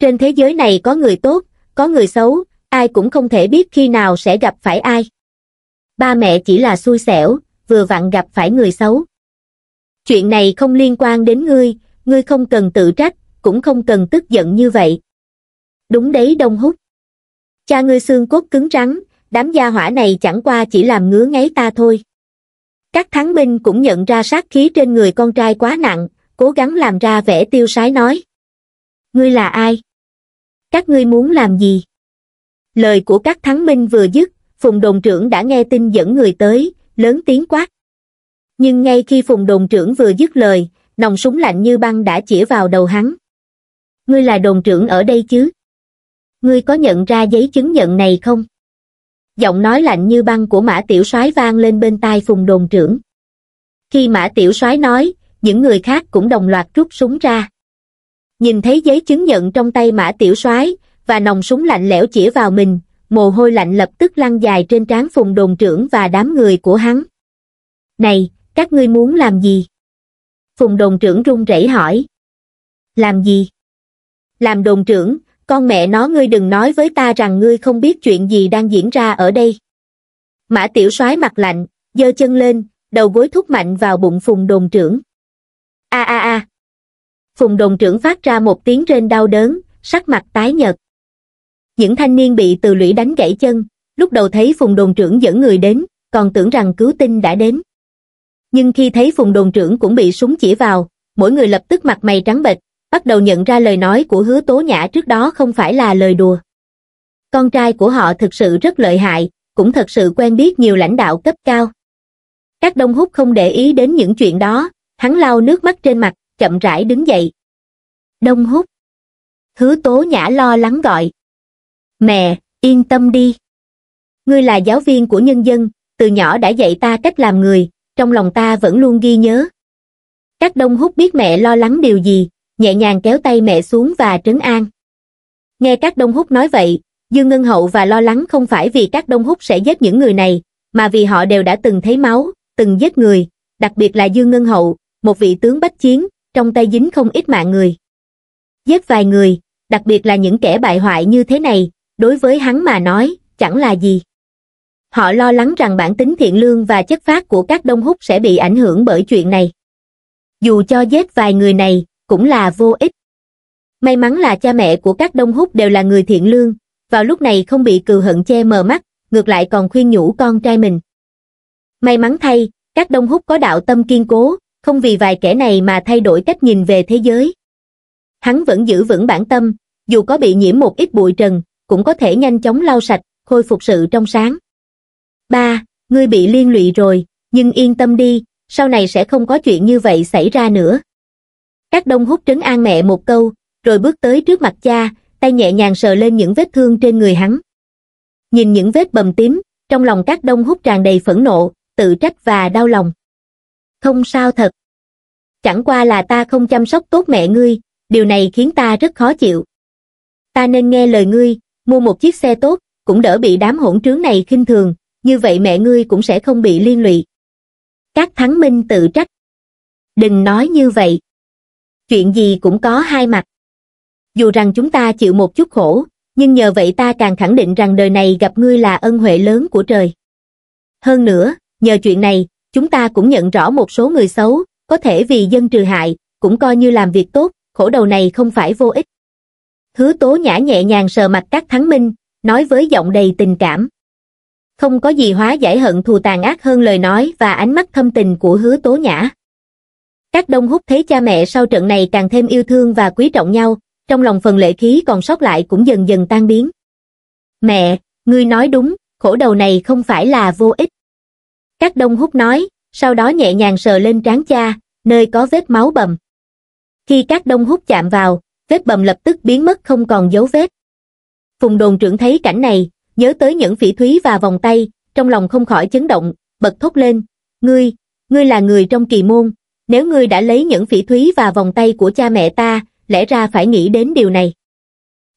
trên thế giới này có người tốt có người xấu ai cũng không thể biết khi nào sẽ gặp phải ai ba mẹ chỉ là xui xẻo vừa vặn gặp phải người xấu chuyện này không liên quan đến ngươi ngươi không cần tự trách cũng không cần tức giận như vậy đúng đấy đông hút cha ngươi xương cốt cứng rắn đám gia hỏa này chẳng qua chỉ làm ngứa ngáy ta thôi các thắng binh cũng nhận ra sát khí trên người con trai quá nặng cố gắng làm ra vẻ tiêu sái nói ngươi là ai các ngươi muốn làm gì lời của các thắng binh vừa dứt phùng đồn trưởng đã nghe tin dẫn người tới lớn tiếng quát nhưng ngay khi phùng đồn trưởng vừa dứt lời nòng súng lạnh như băng đã chỉ vào đầu hắn ngươi là đồn trưởng ở đây chứ ngươi có nhận ra giấy chứng nhận này không giọng nói lạnh như băng của mã tiểu soái vang lên bên tai phùng đồn trưởng khi mã tiểu soái nói những người khác cũng đồng loạt rút súng ra nhìn thấy giấy chứng nhận trong tay mã tiểu soái và nòng súng lạnh lẽo chĩa vào mình mồ hôi lạnh lập tức lăn dài trên trán phùng đồn trưởng và đám người của hắn này các ngươi muốn làm gì phùng đồn trưởng run rẩy hỏi làm gì làm đồn trưởng con mẹ nó ngươi đừng nói với ta rằng ngươi không biết chuyện gì đang diễn ra ở đây. Mã tiểu soái mặt lạnh, giơ chân lên, đầu gối thúc mạnh vào bụng phùng đồn trưởng. A a a. Phùng đồn trưởng phát ra một tiếng trên đau đớn, sắc mặt tái nhợt. Những thanh niên bị từ lũy đánh gãy chân, lúc đầu thấy phùng đồn trưởng dẫn người đến, còn tưởng rằng cứu tinh đã đến. Nhưng khi thấy phùng đồn trưởng cũng bị súng chỉ vào, mỗi người lập tức mặt mày trắng bệch, bắt đầu nhận ra lời nói của hứa tố nhã trước đó không phải là lời đùa. Con trai của họ thực sự rất lợi hại, cũng thật sự quen biết nhiều lãnh đạo cấp cao. Các đông hút không để ý đến những chuyện đó, hắn lau nước mắt trên mặt, chậm rãi đứng dậy. Đông hút. Hứa tố nhã lo lắng gọi. Mẹ, yên tâm đi. Ngươi là giáo viên của nhân dân, từ nhỏ đã dạy ta cách làm người, trong lòng ta vẫn luôn ghi nhớ. Các đông hút biết mẹ lo lắng điều gì, nhẹ nhàng kéo tay mẹ xuống và trấn an. Nghe các đông húc nói vậy, Dương Ngân Hậu và lo lắng không phải vì các đông húc sẽ giết những người này, mà vì họ đều đã từng thấy máu, từng giết người, đặc biệt là Dương Ngân Hậu, một vị tướng bách chiến, trong tay dính không ít mạng người. Giết vài người, đặc biệt là những kẻ bại hoại như thế này, đối với hắn mà nói, chẳng là gì. Họ lo lắng rằng bản tính thiện lương và chất phát của các đông húc sẽ bị ảnh hưởng bởi chuyện này. Dù cho giết vài người này, cũng là vô ích. May mắn là cha mẹ của các đông húc đều là người thiện lương, vào lúc này không bị cừu hận che mờ mắt, ngược lại còn khuyên nhủ con trai mình. May mắn thay, các đông húc có đạo tâm kiên cố, không vì vài kẻ này mà thay đổi cách nhìn về thế giới. Hắn vẫn giữ vững bản tâm, dù có bị nhiễm một ít bụi trần, cũng có thể nhanh chóng lau sạch, khôi phục sự trong sáng. Ba, ngươi bị liên lụy rồi, nhưng yên tâm đi, sau này sẽ không có chuyện như vậy xảy ra nữa. Các đông hút trấn an mẹ một câu, rồi bước tới trước mặt cha, tay nhẹ nhàng sờ lên những vết thương trên người hắn. Nhìn những vết bầm tím, trong lòng các đông hút tràn đầy phẫn nộ, tự trách và đau lòng. Không sao thật. Chẳng qua là ta không chăm sóc tốt mẹ ngươi, điều này khiến ta rất khó chịu. Ta nên nghe lời ngươi, mua một chiếc xe tốt, cũng đỡ bị đám hỗn trướng này khinh thường, như vậy mẹ ngươi cũng sẽ không bị liên lụy. Các thắng minh tự trách. Đừng nói như vậy chuyện gì cũng có hai mặt dù rằng chúng ta chịu một chút khổ nhưng nhờ vậy ta càng khẳng định rằng đời này gặp ngươi là ân huệ lớn của trời hơn nữa nhờ chuyện này chúng ta cũng nhận rõ một số người xấu có thể vì dân trừ hại cũng coi như làm việc tốt khổ đầu này không phải vô ích hứa tố nhã nhẹ nhàng sờ mặt các thắng minh nói với giọng đầy tình cảm không có gì hóa giải hận thù tàn ác hơn lời nói và ánh mắt thâm tình của hứa tố nhã các đông húc thấy cha mẹ sau trận này càng thêm yêu thương và quý trọng nhau, trong lòng phần lệ khí còn sót lại cũng dần dần tan biến. Mẹ, ngươi nói đúng, khổ đầu này không phải là vô ích. Các đông húc nói, sau đó nhẹ nhàng sờ lên trán cha, nơi có vết máu bầm. Khi các đông hút chạm vào, vết bầm lập tức biến mất không còn dấu vết. Phùng đồn trưởng thấy cảnh này, nhớ tới những phỉ thúy và vòng tay, trong lòng không khỏi chấn động, bật thốt lên. Ngươi, ngươi là người trong kỳ môn, nếu ngươi đã lấy những phỉ thúy và vòng tay của cha mẹ ta, lẽ ra phải nghĩ đến điều này.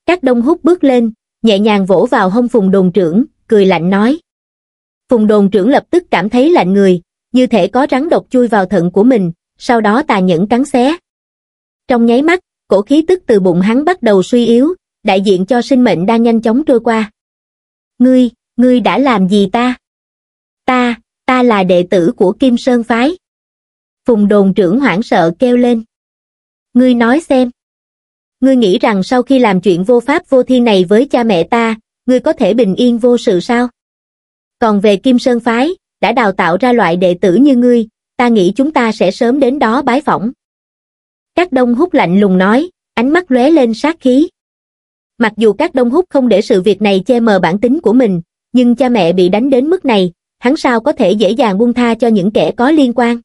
Các đông hút bước lên, nhẹ nhàng vỗ vào hông phùng đồn trưởng, cười lạnh nói. Phùng đồn trưởng lập tức cảm thấy lạnh người, như thể có rắn độc chui vào thận của mình, sau đó tà nhẫn cắn xé. Trong nháy mắt, cổ khí tức từ bụng hắn bắt đầu suy yếu, đại diện cho sinh mệnh đang nhanh chóng trôi qua. Ngươi, ngươi đã làm gì ta? Ta, ta là đệ tử của Kim Sơn Phái. Phùng đồn trưởng hoảng sợ kêu lên. Ngươi nói xem. Ngươi nghĩ rằng sau khi làm chuyện vô pháp vô thi này với cha mẹ ta, ngươi có thể bình yên vô sự sao? Còn về Kim Sơn Phái, đã đào tạo ra loại đệ tử như ngươi, ta nghĩ chúng ta sẽ sớm đến đó bái phỏng. Các đông hút lạnh lùng nói, ánh mắt lóe lên sát khí. Mặc dù các đông hút không để sự việc này che mờ bản tính của mình, nhưng cha mẹ bị đánh đến mức này, hắn sao có thể dễ dàng buông tha cho những kẻ có liên quan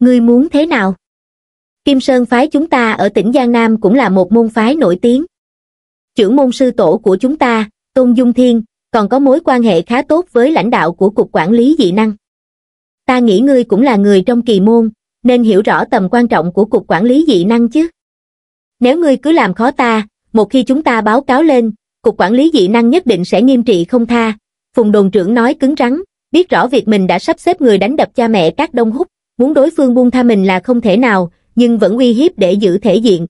ngươi muốn thế nào kim sơn phái chúng ta ở tỉnh giang nam cũng là một môn phái nổi tiếng trưởng môn sư tổ của chúng ta tôn dung thiên còn có mối quan hệ khá tốt với lãnh đạo của cục quản lý dị năng ta nghĩ ngươi cũng là người trong kỳ môn nên hiểu rõ tầm quan trọng của cục quản lý dị năng chứ nếu ngươi cứ làm khó ta một khi chúng ta báo cáo lên cục quản lý dị năng nhất định sẽ nghiêm trị không tha phùng đồn trưởng nói cứng rắn biết rõ việc mình đã sắp xếp người đánh đập cha mẹ các đông húc Muốn đối phương buông tha mình là không thể nào, nhưng vẫn uy hiếp để giữ thể diện.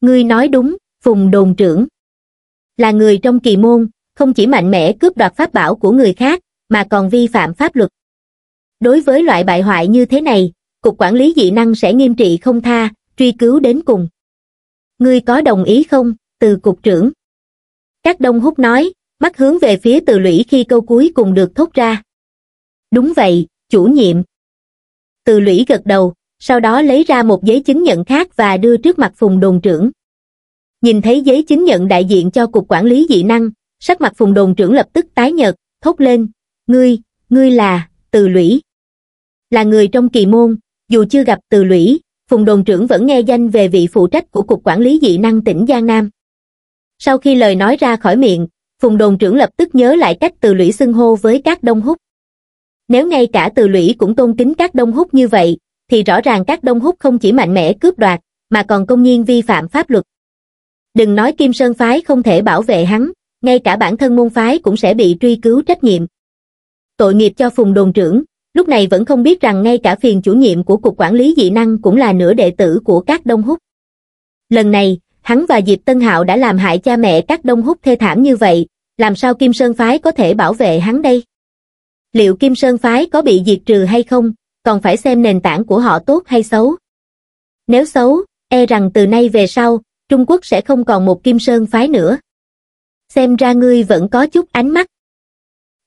Ngươi nói đúng, Phùng đồn trưởng. Là người trong kỳ môn, không chỉ mạnh mẽ cướp đoạt pháp bảo của người khác, mà còn vi phạm pháp luật. Đối với loại bại hoại như thế này, Cục Quản lý Dị năng sẽ nghiêm trị không tha, truy cứu đến cùng. Ngươi có đồng ý không, từ Cục trưởng? Các đông hút nói, mắt hướng về phía từ lũy khi câu cuối cùng được thốt ra. Đúng vậy, chủ nhiệm từ lũy gật đầu, sau đó lấy ra một giấy chứng nhận khác và đưa trước mặt Phùng đồn trưởng. Nhìn thấy giấy chứng nhận đại diện cho Cục Quản lý Dị năng, sắc mặt Phùng đồn trưởng lập tức tái nhợt, thốt lên, ngươi, ngươi là, từ lũy. Là người trong kỳ môn, dù chưa gặp từ lũy, Phùng đồn trưởng vẫn nghe danh về vị phụ trách của Cục Quản lý Dị năng tỉnh Giang Nam. Sau khi lời nói ra khỏi miệng, Phùng đồn trưởng lập tức nhớ lại cách từ lũy xưng hô với các đông húc nếu ngay cả từ lũy cũng tôn kính các đông húc như vậy thì rõ ràng các đông húc không chỉ mạnh mẽ cướp đoạt mà còn công nhiên vi phạm pháp luật đừng nói kim sơn phái không thể bảo vệ hắn ngay cả bản thân môn phái cũng sẽ bị truy cứu trách nhiệm tội nghiệp cho phùng đồn trưởng lúc này vẫn không biết rằng ngay cả phiền chủ nhiệm của cục quản lý dị năng cũng là nửa đệ tử của các đông húc lần này hắn và diệp tân hạo đã làm hại cha mẹ các đông húc thê thảm như vậy làm sao kim sơn phái có thể bảo vệ hắn đây liệu Kim Sơn Phái có bị diệt trừ hay không, còn phải xem nền tảng của họ tốt hay xấu. Nếu xấu, e rằng từ nay về sau, Trung Quốc sẽ không còn một Kim Sơn Phái nữa. Xem ra ngươi vẫn có chút ánh mắt.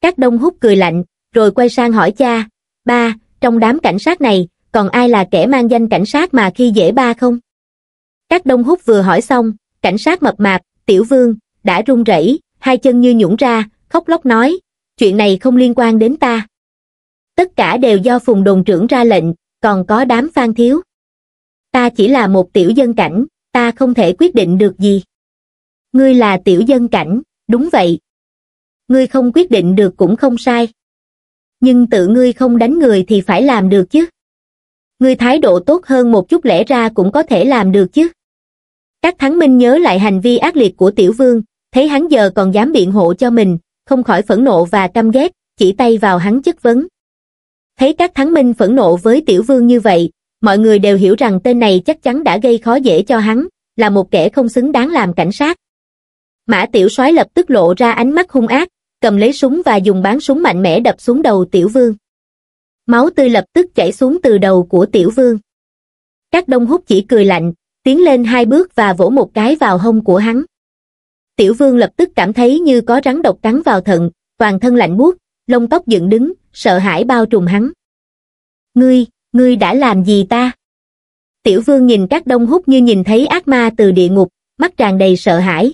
Các đông hút cười lạnh, rồi quay sang hỏi cha, ba, trong đám cảnh sát này, còn ai là kẻ mang danh cảnh sát mà khi dễ ba không? Các đông hút vừa hỏi xong, cảnh sát mập mạp, tiểu vương, đã run rẩy, hai chân như nhũng ra, khóc lóc nói, chuyện này không liên quan đến ta. Tất cả đều do phùng đồn trưởng ra lệnh, còn có đám phan thiếu. Ta chỉ là một tiểu dân cảnh, ta không thể quyết định được gì. Ngươi là tiểu dân cảnh, đúng vậy. Ngươi không quyết định được cũng không sai. Nhưng tự ngươi không đánh người thì phải làm được chứ. Ngươi thái độ tốt hơn một chút lẽ ra cũng có thể làm được chứ. Các thắng minh nhớ lại hành vi ác liệt của tiểu vương, thấy hắn giờ còn dám biện hộ cho mình, không khỏi phẫn nộ và căm ghét, chỉ tay vào hắn chất vấn. Thấy các thắng minh phẫn nộ với tiểu vương như vậy, mọi người đều hiểu rằng tên này chắc chắn đã gây khó dễ cho hắn, là một kẻ không xứng đáng làm cảnh sát. Mã tiểu soái lập tức lộ ra ánh mắt hung ác, cầm lấy súng và dùng bán súng mạnh mẽ đập xuống đầu tiểu vương. Máu tươi lập tức chảy xuống từ đầu của tiểu vương. Các đông hút chỉ cười lạnh, tiến lên hai bước và vỗ một cái vào hông của hắn tiểu vương lập tức cảm thấy như có rắn độc cắn vào thận, toàn thân lạnh buốt, lông tóc dựng đứng, sợ hãi bao trùm hắn. Ngươi, ngươi đã làm gì ta? Tiểu vương nhìn các đông hút như nhìn thấy ác ma từ địa ngục, mắt tràn đầy sợ hãi.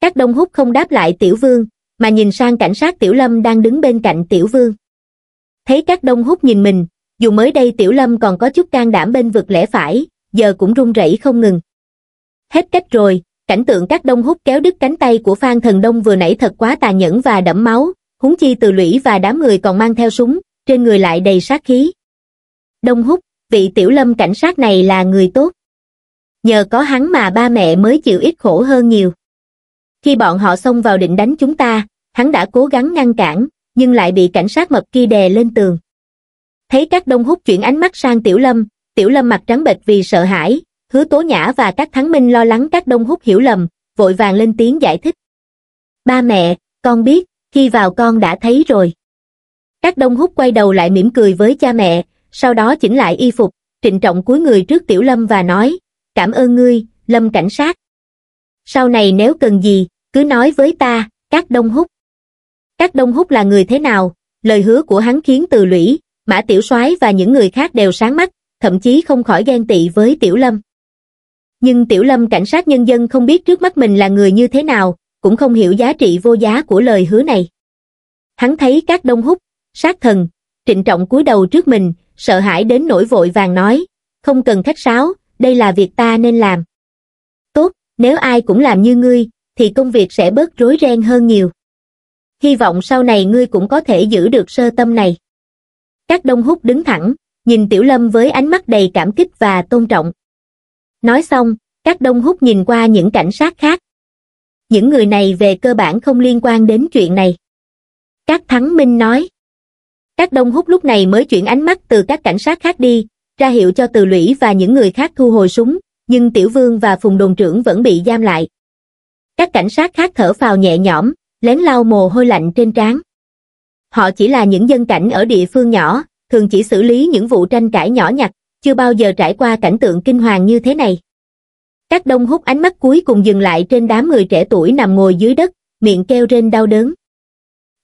Các đông hút không đáp lại tiểu vương, mà nhìn sang cảnh sát tiểu lâm đang đứng bên cạnh tiểu vương. Thấy các đông hút nhìn mình, dù mới đây tiểu lâm còn có chút can đảm bên vực lẽ phải, giờ cũng run rẩy không ngừng. Hết cách rồi, cảnh tượng các đông hút kéo đứt cánh tay của phan thần đông vừa nãy thật quá tà nhẫn và đẫm máu húng chi từ lũy và đám người còn mang theo súng trên người lại đầy sát khí đông hút vị tiểu lâm cảnh sát này là người tốt nhờ có hắn mà ba mẹ mới chịu ít khổ hơn nhiều khi bọn họ xông vào định đánh chúng ta hắn đã cố gắng ngăn cản nhưng lại bị cảnh sát mập kia đè lên tường thấy các đông hút chuyển ánh mắt sang tiểu lâm tiểu lâm mặt trắng bệch vì sợ hãi hứa tố nhã và các thắng minh lo lắng các đông hút hiểu lầm vội vàng lên tiếng giải thích ba mẹ con biết khi vào con đã thấy rồi các đông hút quay đầu lại mỉm cười với cha mẹ sau đó chỉnh lại y phục trịnh trọng cúi người trước tiểu lâm và nói cảm ơn ngươi lâm cảnh sát sau này nếu cần gì cứ nói với ta các đông hút các đông hút là người thế nào lời hứa của hắn khiến từ lũy mã tiểu soái và những người khác đều sáng mắt thậm chí không khỏi ghen tị với tiểu lâm nhưng Tiểu Lâm cảnh sát nhân dân không biết trước mắt mình là người như thế nào, cũng không hiểu giá trị vô giá của lời hứa này. Hắn thấy các đông hút, sát thần, trịnh trọng cúi đầu trước mình, sợ hãi đến nỗi vội vàng nói, không cần khách sáo, đây là việc ta nên làm. Tốt, nếu ai cũng làm như ngươi, thì công việc sẽ bớt rối ren hơn nhiều. Hy vọng sau này ngươi cũng có thể giữ được sơ tâm này. Các đông hút đứng thẳng, nhìn Tiểu Lâm với ánh mắt đầy cảm kích và tôn trọng. Nói xong, các đông hút nhìn qua những cảnh sát khác. Những người này về cơ bản không liên quan đến chuyện này. Các thắng minh nói. Các đông hút lúc này mới chuyển ánh mắt từ các cảnh sát khác đi, ra hiệu cho từ lũy và những người khác thu hồi súng, nhưng tiểu vương và phùng đồn trưởng vẫn bị giam lại. Các cảnh sát khác thở phào nhẹ nhõm, lén lau mồ hôi lạnh trên trán. Họ chỉ là những dân cảnh ở địa phương nhỏ, thường chỉ xử lý những vụ tranh cãi nhỏ nhặt, chưa bao giờ trải qua cảnh tượng kinh hoàng như thế này. Các đông hút ánh mắt cuối cùng dừng lại trên đám người trẻ tuổi nằm ngồi dưới đất, miệng kêu rên đau đớn.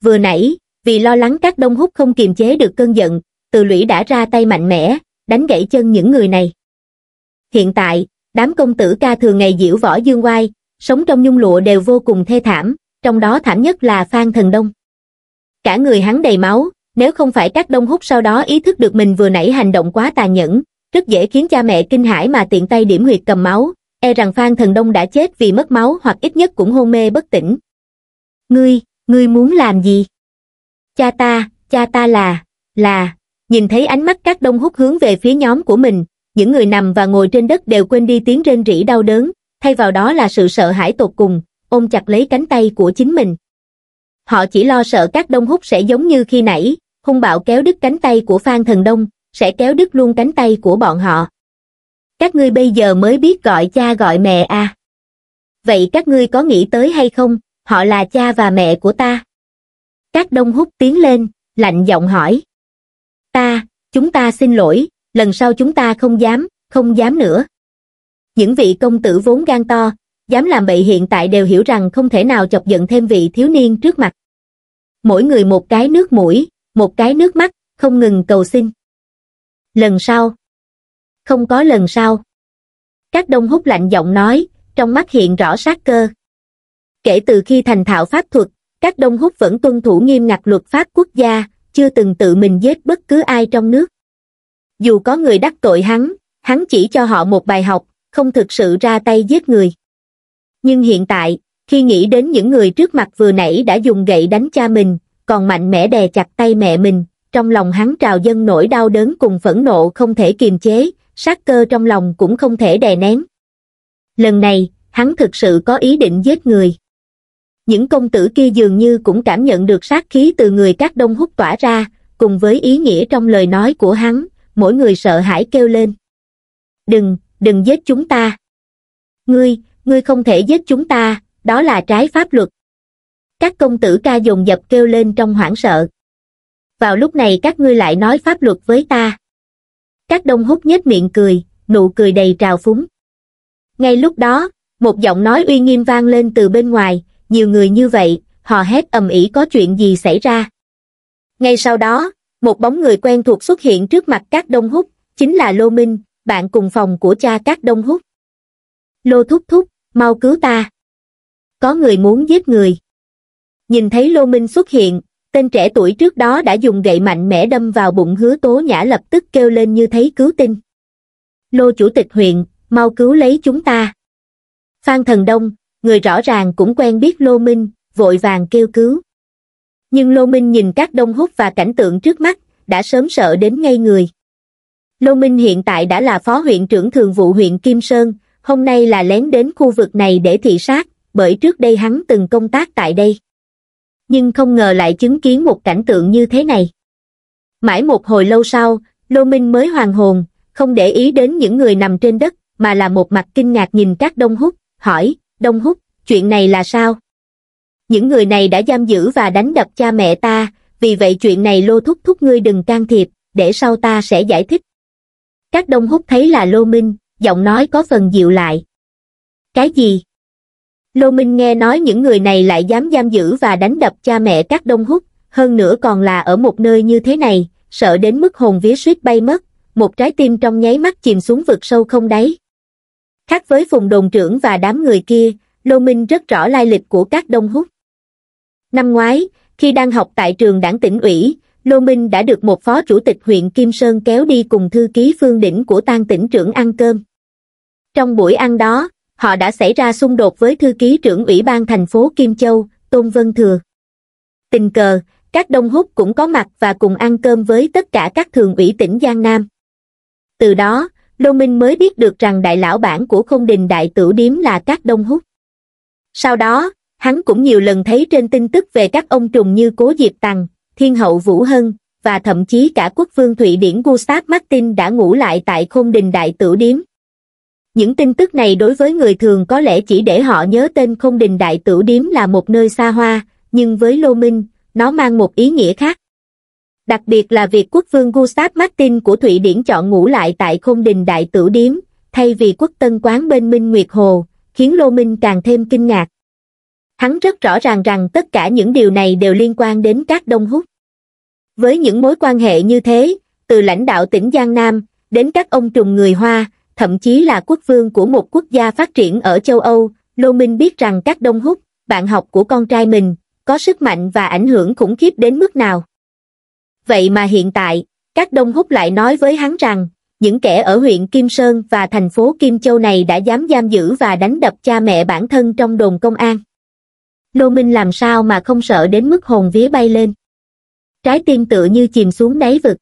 Vừa nãy, vì lo lắng các đông hút không kiềm chế được cơn giận, từ lũy đã ra tay mạnh mẽ, đánh gãy chân những người này. Hiện tại, đám công tử ca thường ngày diễu võ dương oai, sống trong nhung lụa đều vô cùng thê thảm, trong đó thảm nhất là Phan Thần Đông. Cả người hắn đầy máu, nếu không phải các đông hút sau đó ý thức được mình vừa nãy hành động quá tàn nhẫn, rất dễ khiến cha mẹ kinh hãi mà tiện tay điểm huyệt cầm máu, e rằng Phan Thần Đông đã chết vì mất máu hoặc ít nhất cũng hôn mê bất tỉnh. Ngươi, ngươi muốn làm gì? Cha ta, cha ta là, là, nhìn thấy ánh mắt các đông hút hướng về phía nhóm của mình, những người nằm và ngồi trên đất đều quên đi tiếng rên rỉ đau đớn, thay vào đó là sự sợ hãi tột cùng, ôm chặt lấy cánh tay của chính mình. Họ chỉ lo sợ các đông hút sẽ giống như khi nãy, hung bạo kéo đứt cánh tay của Phan Thần Đông, sẽ kéo đứt luôn cánh tay của bọn họ. Các ngươi bây giờ mới biết gọi cha gọi mẹ à. Vậy các ngươi có nghĩ tới hay không, họ là cha và mẹ của ta? Các đông hút tiến lên, lạnh giọng hỏi. Ta, chúng ta xin lỗi, lần sau chúng ta không dám, không dám nữa. Những vị công tử vốn gan to, dám làm bậy hiện tại đều hiểu rằng không thể nào chọc giận thêm vị thiếu niên trước mặt. Mỗi người một cái nước mũi, một cái nước mắt, không ngừng cầu xin. Lần sau. Không có lần sau. Các đông hút lạnh giọng nói, trong mắt hiện rõ sát cơ. Kể từ khi thành thạo pháp thuật, các đông hút vẫn tuân thủ nghiêm ngặt luật pháp quốc gia, chưa từng tự mình giết bất cứ ai trong nước. Dù có người đắc tội hắn, hắn chỉ cho họ một bài học, không thực sự ra tay giết người. Nhưng hiện tại, khi nghĩ đến những người trước mặt vừa nãy đã dùng gậy đánh cha mình, còn mạnh mẽ đè chặt tay mẹ mình, trong lòng hắn trào dâng nỗi đau đớn cùng phẫn nộ không thể kiềm chế, sát cơ trong lòng cũng không thể đè nén. Lần này, hắn thực sự có ý định giết người. Những công tử kia dường như cũng cảm nhận được sát khí từ người các đông hút tỏa ra, cùng với ý nghĩa trong lời nói của hắn, mỗi người sợ hãi kêu lên. Đừng, đừng giết chúng ta. Ngươi, ngươi không thể giết chúng ta, đó là trái pháp luật các công tử ca dùng dập kêu lên trong hoảng sợ vào lúc này các ngươi lại nói pháp luật với ta các đông hút nhếch miệng cười nụ cười đầy trào phúng ngay lúc đó một giọng nói uy nghiêm vang lên từ bên ngoài nhiều người như vậy họ hét ầm ĩ có chuyện gì xảy ra ngay sau đó một bóng người quen thuộc xuất hiện trước mặt các đông hút chính là lô minh bạn cùng phòng của cha các đông hút lô thúc thúc mau cứu ta có người muốn giết người nhìn thấy Lô Minh xuất hiện, tên trẻ tuổi trước đó đã dùng gậy mạnh mẽ đâm vào bụng hứa tố nhã lập tức kêu lên như thấy cứu tinh. Lô chủ tịch huyện, mau cứu lấy chúng ta. Phan Thần Đông, người rõ ràng cũng quen biết Lô Minh, vội vàng kêu cứu. Nhưng Lô Minh nhìn các đông hút và cảnh tượng trước mắt, đã sớm sợ đến ngay người. Lô Minh hiện tại đã là phó huyện trưởng thường vụ huyện Kim Sơn, hôm nay là lén đến khu vực này để thị sát, bởi trước đây hắn từng công tác tại đây nhưng không ngờ lại chứng kiến một cảnh tượng như thế này mãi một hồi lâu sau lô minh mới hoàn hồn không để ý đến những người nằm trên đất mà là một mặt kinh ngạc nhìn các đông hút hỏi đông hút chuyện này là sao những người này đã giam giữ và đánh đập cha mẹ ta vì vậy chuyện này lô thúc thúc ngươi đừng can thiệp để sau ta sẽ giải thích các đông hút thấy là lô minh giọng nói có phần dịu lại cái gì Lô Minh nghe nói những người này lại dám giam giữ và đánh đập cha mẹ các đông hút, hơn nữa còn là ở một nơi như thế này, sợ đến mức hồn vía suýt bay mất, một trái tim trong nháy mắt chìm xuống vực sâu không đáy. Khác với phùng đồn trưởng và đám người kia, Lô Minh rất rõ lai lịch của các đông hút. Năm ngoái, khi đang học tại trường đảng tỉnh ủy, Lô Minh đã được một phó chủ tịch huyện Kim Sơn kéo đi cùng thư ký phương đỉnh của tang tỉnh trưởng ăn cơm. Trong buổi ăn đó, họ đã xảy ra xung đột với thư ký trưởng ủy ban thành phố Kim Châu, Tôn Vân Thừa. Tình cờ, các đông húc cũng có mặt và cùng ăn cơm với tất cả các thường ủy tỉnh Giang Nam. Từ đó, Lô Minh mới biết được rằng đại lão bản của không đình đại tử điếm là các đông húc. Sau đó, hắn cũng nhiều lần thấy trên tin tức về các ông trùng như Cố Diệp Tằng, Thiên Hậu Vũ Hân, và thậm chí cả quốc vương Thụy Điển Gustav Martin đã ngủ lại tại khôn đình đại tử điếm những tin tức này đối với người thường có lẽ chỉ để họ nhớ tên không đình đại tử điếm là một nơi xa hoa, nhưng với Lô Minh, nó mang một ý nghĩa khác. Đặc biệt là việc quốc vương Gustav Martin của Thụy Điển chọn ngủ lại tại không đình đại tử điếm, thay vì quốc tân quán bên Minh Nguyệt Hồ, khiến Lô Minh càng thêm kinh ngạc. Hắn rất rõ ràng rằng tất cả những điều này đều liên quan đến các đông hút. Với những mối quan hệ như thế, từ lãnh đạo tỉnh Giang Nam, đến các ông trùng người Hoa, thậm chí là quốc vương của một quốc gia phát triển ở châu Âu, Lô Minh biết rằng các đông húc, bạn học của con trai mình, có sức mạnh và ảnh hưởng khủng khiếp đến mức nào. Vậy mà hiện tại, các đông húc lại nói với hắn rằng, những kẻ ở huyện Kim Sơn và thành phố Kim Châu này đã dám giam giữ và đánh đập cha mẹ bản thân trong đồn công an. Lô Minh làm sao mà không sợ đến mức hồn vía bay lên. Trái tim tự như chìm xuống đáy vực.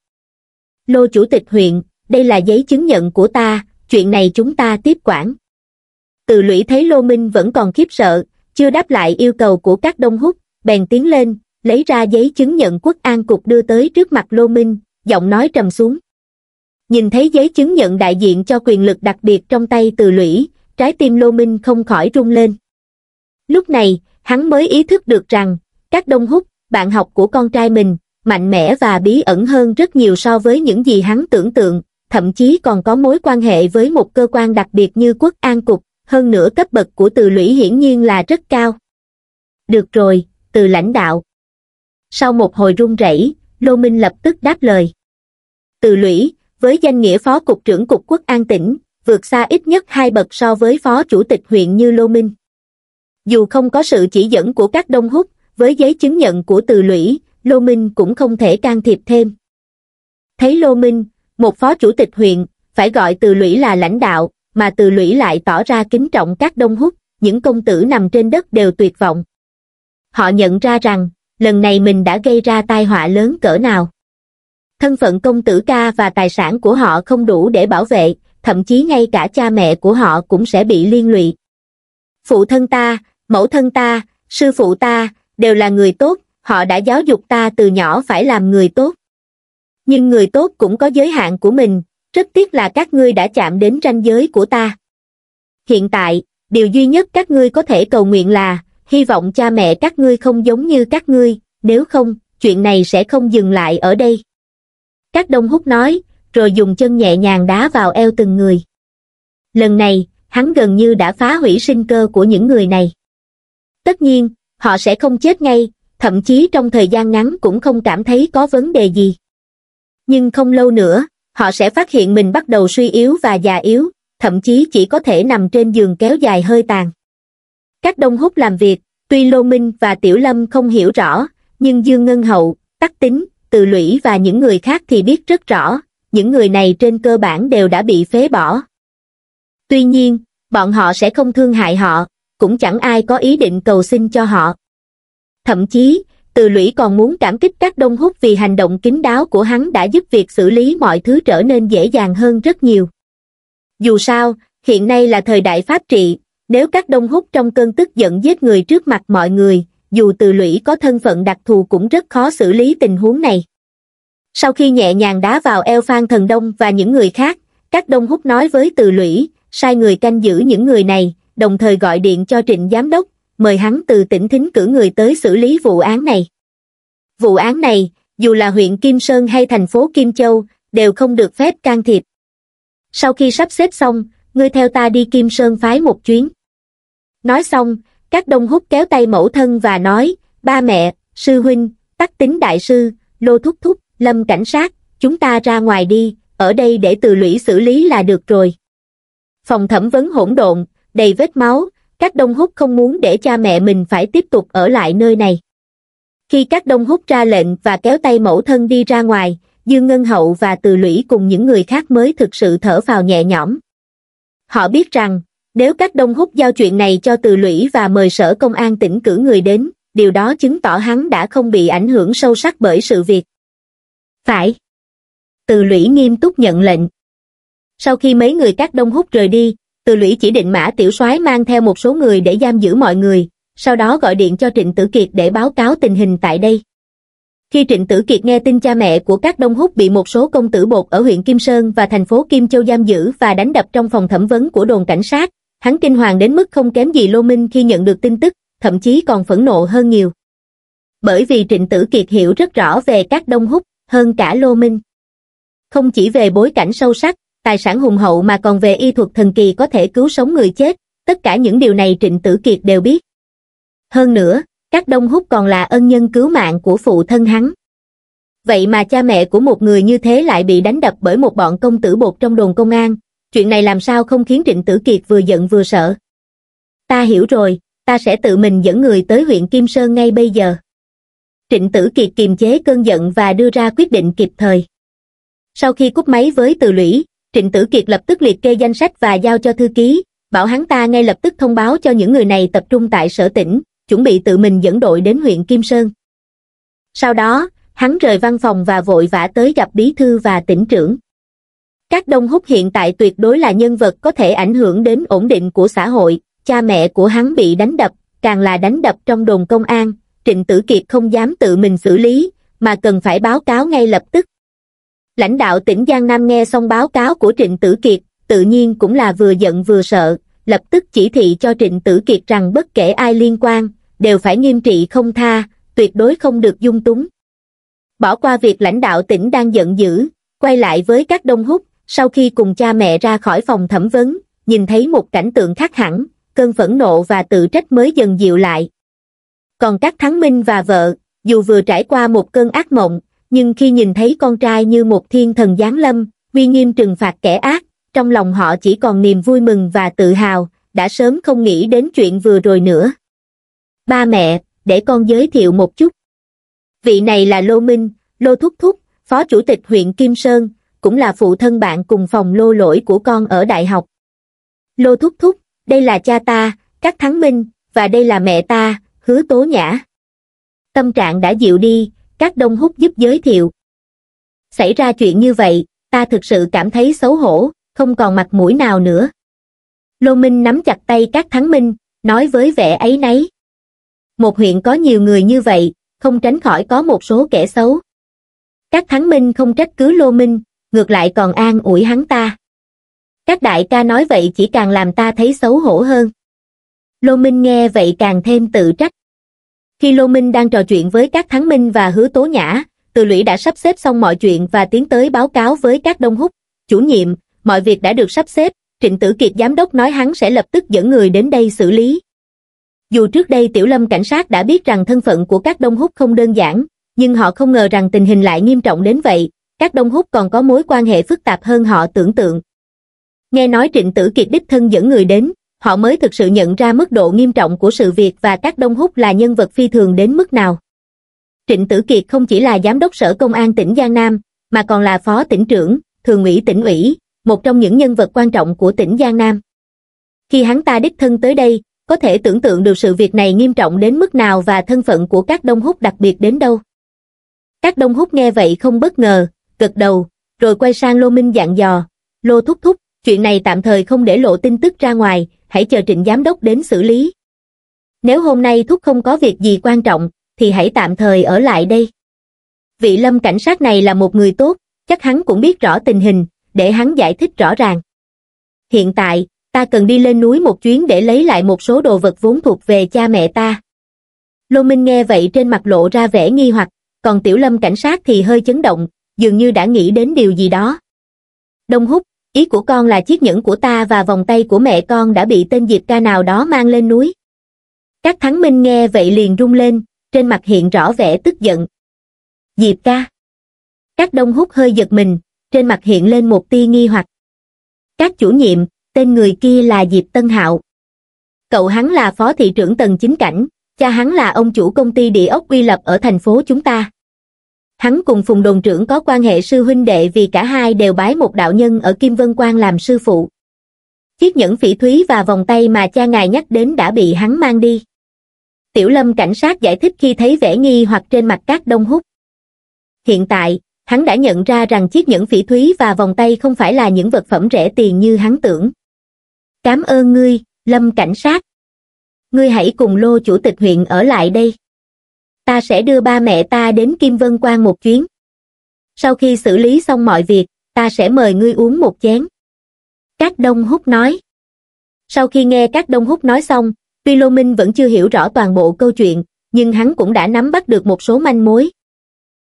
Lô chủ tịch huyện, đây là giấy chứng nhận của ta, chuyện này chúng ta tiếp quản. Từ lũy thấy Lô Minh vẫn còn khiếp sợ, chưa đáp lại yêu cầu của các đông hút, bèn tiến lên, lấy ra giấy chứng nhận quốc an cục đưa tới trước mặt Lô Minh, giọng nói trầm xuống. Nhìn thấy giấy chứng nhận đại diện cho quyền lực đặc biệt trong tay từ lũy, trái tim Lô Minh không khỏi rung lên. Lúc này, hắn mới ý thức được rằng, các đông hút, bạn học của con trai mình, mạnh mẽ và bí ẩn hơn rất nhiều so với những gì hắn tưởng tượng, thậm chí còn có mối quan hệ với một cơ quan đặc biệt như quốc an cục hơn nữa cấp bậc của từ lũy hiển nhiên là rất cao được rồi từ lãnh đạo sau một hồi run rẩy lô minh lập tức đáp lời từ lũy với danh nghĩa phó cục trưởng cục quốc an tỉnh vượt xa ít nhất hai bậc so với phó chủ tịch huyện như lô minh dù không có sự chỉ dẫn của các đông húc với giấy chứng nhận của từ lũy lô minh cũng không thể can thiệp thêm thấy lô minh một phó chủ tịch huyện, phải gọi từ lũy là lãnh đạo, mà từ lũy lại tỏ ra kính trọng các đông hút, những công tử nằm trên đất đều tuyệt vọng. Họ nhận ra rằng, lần này mình đã gây ra tai họa lớn cỡ nào. Thân phận công tử ca và tài sản của họ không đủ để bảo vệ, thậm chí ngay cả cha mẹ của họ cũng sẽ bị liên lụy. Phụ thân ta, mẫu thân ta, sư phụ ta, đều là người tốt, họ đã giáo dục ta từ nhỏ phải làm người tốt nhưng người tốt cũng có giới hạn của mình rất tiếc là các ngươi đã chạm đến ranh giới của ta hiện tại điều duy nhất các ngươi có thể cầu nguyện là hy vọng cha mẹ các ngươi không giống như các ngươi nếu không chuyện này sẽ không dừng lại ở đây các đông hút nói rồi dùng chân nhẹ nhàng đá vào eo từng người lần này hắn gần như đã phá hủy sinh cơ của những người này tất nhiên họ sẽ không chết ngay thậm chí trong thời gian ngắn cũng không cảm thấy có vấn đề gì nhưng không lâu nữa, họ sẽ phát hiện mình bắt đầu suy yếu và già yếu, thậm chí chỉ có thể nằm trên giường kéo dài hơi tàn. Các đông hút làm việc, tuy Lô Minh và Tiểu Lâm không hiểu rõ, nhưng Dương Ngân Hậu, Tắc Tính, Từ Lũy và những người khác thì biết rất rõ, những người này trên cơ bản đều đã bị phế bỏ. Tuy nhiên, bọn họ sẽ không thương hại họ, cũng chẳng ai có ý định cầu xin cho họ. Thậm chí, từ lũy còn muốn cảm kích các đông hút vì hành động kín đáo của hắn đã giúp việc xử lý mọi thứ trở nên dễ dàng hơn rất nhiều dù sao hiện nay là thời đại pháp trị nếu các đông hút trong cơn tức giận giết người trước mặt mọi người dù từ lũy có thân phận đặc thù cũng rất khó xử lý tình huống này sau khi nhẹ nhàng đá vào eo phan thần đông và những người khác các đông hút nói với từ lũy sai người canh giữ những người này đồng thời gọi điện cho trịnh giám đốc mời hắn từ tỉnh thính cử người tới xử lý vụ án này. Vụ án này, dù là huyện Kim Sơn hay thành phố Kim Châu, đều không được phép can thiệp. Sau khi sắp xếp xong, ngươi theo ta đi Kim Sơn phái một chuyến. Nói xong, các đông hút kéo tay mẫu thân và nói, ba mẹ, sư huynh, tắc tính đại sư, lô thúc thúc, lâm cảnh sát, chúng ta ra ngoài đi, ở đây để từ lũy xử lý là được rồi. Phòng thẩm vấn hỗn độn, đầy vết máu, các đông húc không muốn để cha mẹ mình phải tiếp tục ở lại nơi này khi các đông húc ra lệnh và kéo tay mẫu thân đi ra ngoài dương ngân hậu và từ lũy cùng những người khác mới thực sự thở vào nhẹ nhõm họ biết rằng nếu các đông húc giao chuyện này cho từ lũy và mời sở công an tỉnh cử người đến điều đó chứng tỏ hắn đã không bị ảnh hưởng sâu sắc bởi sự việc phải từ lũy nghiêm túc nhận lệnh sau khi mấy người các đông húc rời đi từ lũy chỉ định mã tiểu soái mang theo một số người để giam giữ mọi người, sau đó gọi điện cho Trịnh Tử Kiệt để báo cáo tình hình tại đây. Khi Trịnh Tử Kiệt nghe tin cha mẹ của các Đông Húc bị một số công tử bột ở huyện Kim Sơn và thành phố Kim Châu giam giữ và đánh đập trong phòng thẩm vấn của đồn cảnh sát, hắn kinh hoàng đến mức không kém gì Lô Minh khi nhận được tin tức, thậm chí còn phẫn nộ hơn nhiều. Bởi vì Trịnh Tử Kiệt hiểu rất rõ về các Đông Húc hơn cả Lô Minh. Không chỉ về bối cảnh sâu sắc, tài sản hùng hậu mà còn về y thuật thần kỳ có thể cứu sống người chết, tất cả những điều này Trịnh Tử Kiệt đều biết. Hơn nữa, các đông hút còn là ân nhân cứu mạng của phụ thân hắn. Vậy mà cha mẹ của một người như thế lại bị đánh đập bởi một bọn công tử bột trong đồn công an, chuyện này làm sao không khiến Trịnh Tử Kiệt vừa giận vừa sợ. Ta hiểu rồi, ta sẽ tự mình dẫn người tới huyện Kim Sơn ngay bây giờ. Trịnh Tử Kiệt kiềm chế cơn giận và đưa ra quyết định kịp thời. Sau khi cúp máy với Từ Lũy, Trịnh Tử Kiệt lập tức liệt kê danh sách và giao cho thư ký, bảo hắn ta ngay lập tức thông báo cho những người này tập trung tại sở tỉnh, chuẩn bị tự mình dẫn đội đến huyện Kim Sơn. Sau đó, hắn rời văn phòng và vội vã tới gặp bí thư và tỉnh trưởng. Các đông húc hiện tại tuyệt đối là nhân vật có thể ảnh hưởng đến ổn định của xã hội, cha mẹ của hắn bị đánh đập, càng là đánh đập trong đồn công an, Trịnh Tử Kiệt không dám tự mình xử lý, mà cần phải báo cáo ngay lập tức, lãnh đạo tỉnh giang nam nghe xong báo cáo của trịnh tử kiệt tự nhiên cũng là vừa giận vừa sợ lập tức chỉ thị cho trịnh tử kiệt rằng bất kể ai liên quan đều phải nghiêm trị không tha tuyệt đối không được dung túng bỏ qua việc lãnh đạo tỉnh đang giận dữ quay lại với các đông húc sau khi cùng cha mẹ ra khỏi phòng thẩm vấn nhìn thấy một cảnh tượng khác hẳn cơn phẫn nộ và tự trách mới dần dịu lại còn các thắng minh và vợ dù vừa trải qua một cơn ác mộng nhưng khi nhìn thấy con trai như một thiên thần giáng lâm, uy nghiêm trừng phạt kẻ ác, trong lòng họ chỉ còn niềm vui mừng và tự hào, đã sớm không nghĩ đến chuyện vừa rồi nữa. Ba mẹ, để con giới thiệu một chút. Vị này là Lô Minh, Lô Thúc Thúc, Phó Chủ tịch huyện Kim Sơn, cũng là phụ thân bạn cùng phòng lô lỗi của con ở đại học. Lô Thúc Thúc, đây là cha ta, các thắng minh, và đây là mẹ ta, hứa tố nhã. Tâm trạng đã dịu đi, các đông hút giúp giới thiệu. Xảy ra chuyện như vậy, ta thực sự cảm thấy xấu hổ, không còn mặt mũi nào nữa. Lô Minh nắm chặt tay các thắng minh, nói với vẻ ấy nấy. Một huyện có nhiều người như vậy, không tránh khỏi có một số kẻ xấu. Các thắng minh không trách cứ Lô Minh, ngược lại còn an ủi hắn ta. Các đại ca nói vậy chỉ càng làm ta thấy xấu hổ hơn. Lô Minh nghe vậy càng thêm tự trách khi Lô Minh đang trò chuyện với các Thắng Minh và Hứa Tố Nhã, Từ Lũy đã sắp xếp xong mọi chuyện và tiến tới báo cáo với các Đông Húc. Chủ nhiệm, mọi việc đã được sắp xếp, Trịnh Tử Kiệt giám đốc nói hắn sẽ lập tức dẫn người đến đây xử lý. Dù trước đây Tiểu Lâm cảnh sát đã biết rằng thân phận của các Đông Húc không đơn giản, nhưng họ không ngờ rằng tình hình lại nghiêm trọng đến vậy, các Đông Húc còn có mối quan hệ phức tạp hơn họ tưởng tượng. Nghe nói Trịnh Tử Kiệt đích thân dẫn người đến, họ mới thực sự nhận ra mức độ nghiêm trọng của sự việc và các đông húc là nhân vật phi thường đến mức nào. Trịnh Tử Kiệt không chỉ là giám đốc sở công an tỉnh Giang Nam, mà còn là phó tỉnh trưởng, thường ủy tỉnh ủy, một trong những nhân vật quan trọng của tỉnh Giang Nam. Khi hắn ta đích thân tới đây, có thể tưởng tượng được sự việc này nghiêm trọng đến mức nào và thân phận của các đông húc đặc biệt đến đâu. Các đông húc nghe vậy không bất ngờ, gật đầu, rồi quay sang Lô Minh dặn dò, Lô Thúc Thúc, chuyện này tạm thời không để lộ tin tức ra ngoài, hãy chờ trịnh giám đốc đến xử lý. Nếu hôm nay thúc không có việc gì quan trọng, thì hãy tạm thời ở lại đây. Vị lâm cảnh sát này là một người tốt, chắc hắn cũng biết rõ tình hình, để hắn giải thích rõ ràng. Hiện tại, ta cần đi lên núi một chuyến để lấy lại một số đồ vật vốn thuộc về cha mẹ ta. Lô Minh nghe vậy trên mặt lộ ra vẻ nghi hoặc, còn tiểu lâm cảnh sát thì hơi chấn động, dường như đã nghĩ đến điều gì đó. Đông Húc, ý của con là chiếc nhẫn của ta và vòng tay của mẹ con đã bị tên diệp ca nào đó mang lên núi các thắng minh nghe vậy liền rung lên trên mặt hiện rõ vẻ tức giận diệp ca các đông hút hơi giật mình trên mặt hiện lên một tia nghi hoặc các chủ nhiệm tên người kia là diệp tân hạo cậu hắn là phó thị trưởng tầng chính cảnh cha hắn là ông chủ công ty địa ốc quy lập ở thành phố chúng ta hắn cùng phùng đồn trưởng có quan hệ sư huynh đệ vì cả hai đều bái một đạo nhân ở Kim Vân Quan làm sư phụ. Chiếc nhẫn phỉ thúy và vòng tay mà cha ngài nhắc đến đã bị hắn mang đi. Tiểu lâm cảnh sát giải thích khi thấy vẻ nghi hoặc trên mặt các đông hút. Hiện tại, hắn đã nhận ra rằng chiếc nhẫn phỉ thúy và vòng tay không phải là những vật phẩm rẻ tiền như hắn tưởng. cảm ơn ngươi, lâm cảnh sát. Ngươi hãy cùng lô chủ tịch huyện ở lại đây ta sẽ đưa ba mẹ ta đến Kim Vân Quan một chuyến. Sau khi xử lý xong mọi việc, ta sẽ mời ngươi uống một chén. Các Đông hút nói. Sau khi nghe các Đông hút nói xong, Tuy Lô Minh vẫn chưa hiểu rõ toàn bộ câu chuyện, nhưng hắn cũng đã nắm bắt được một số manh mối.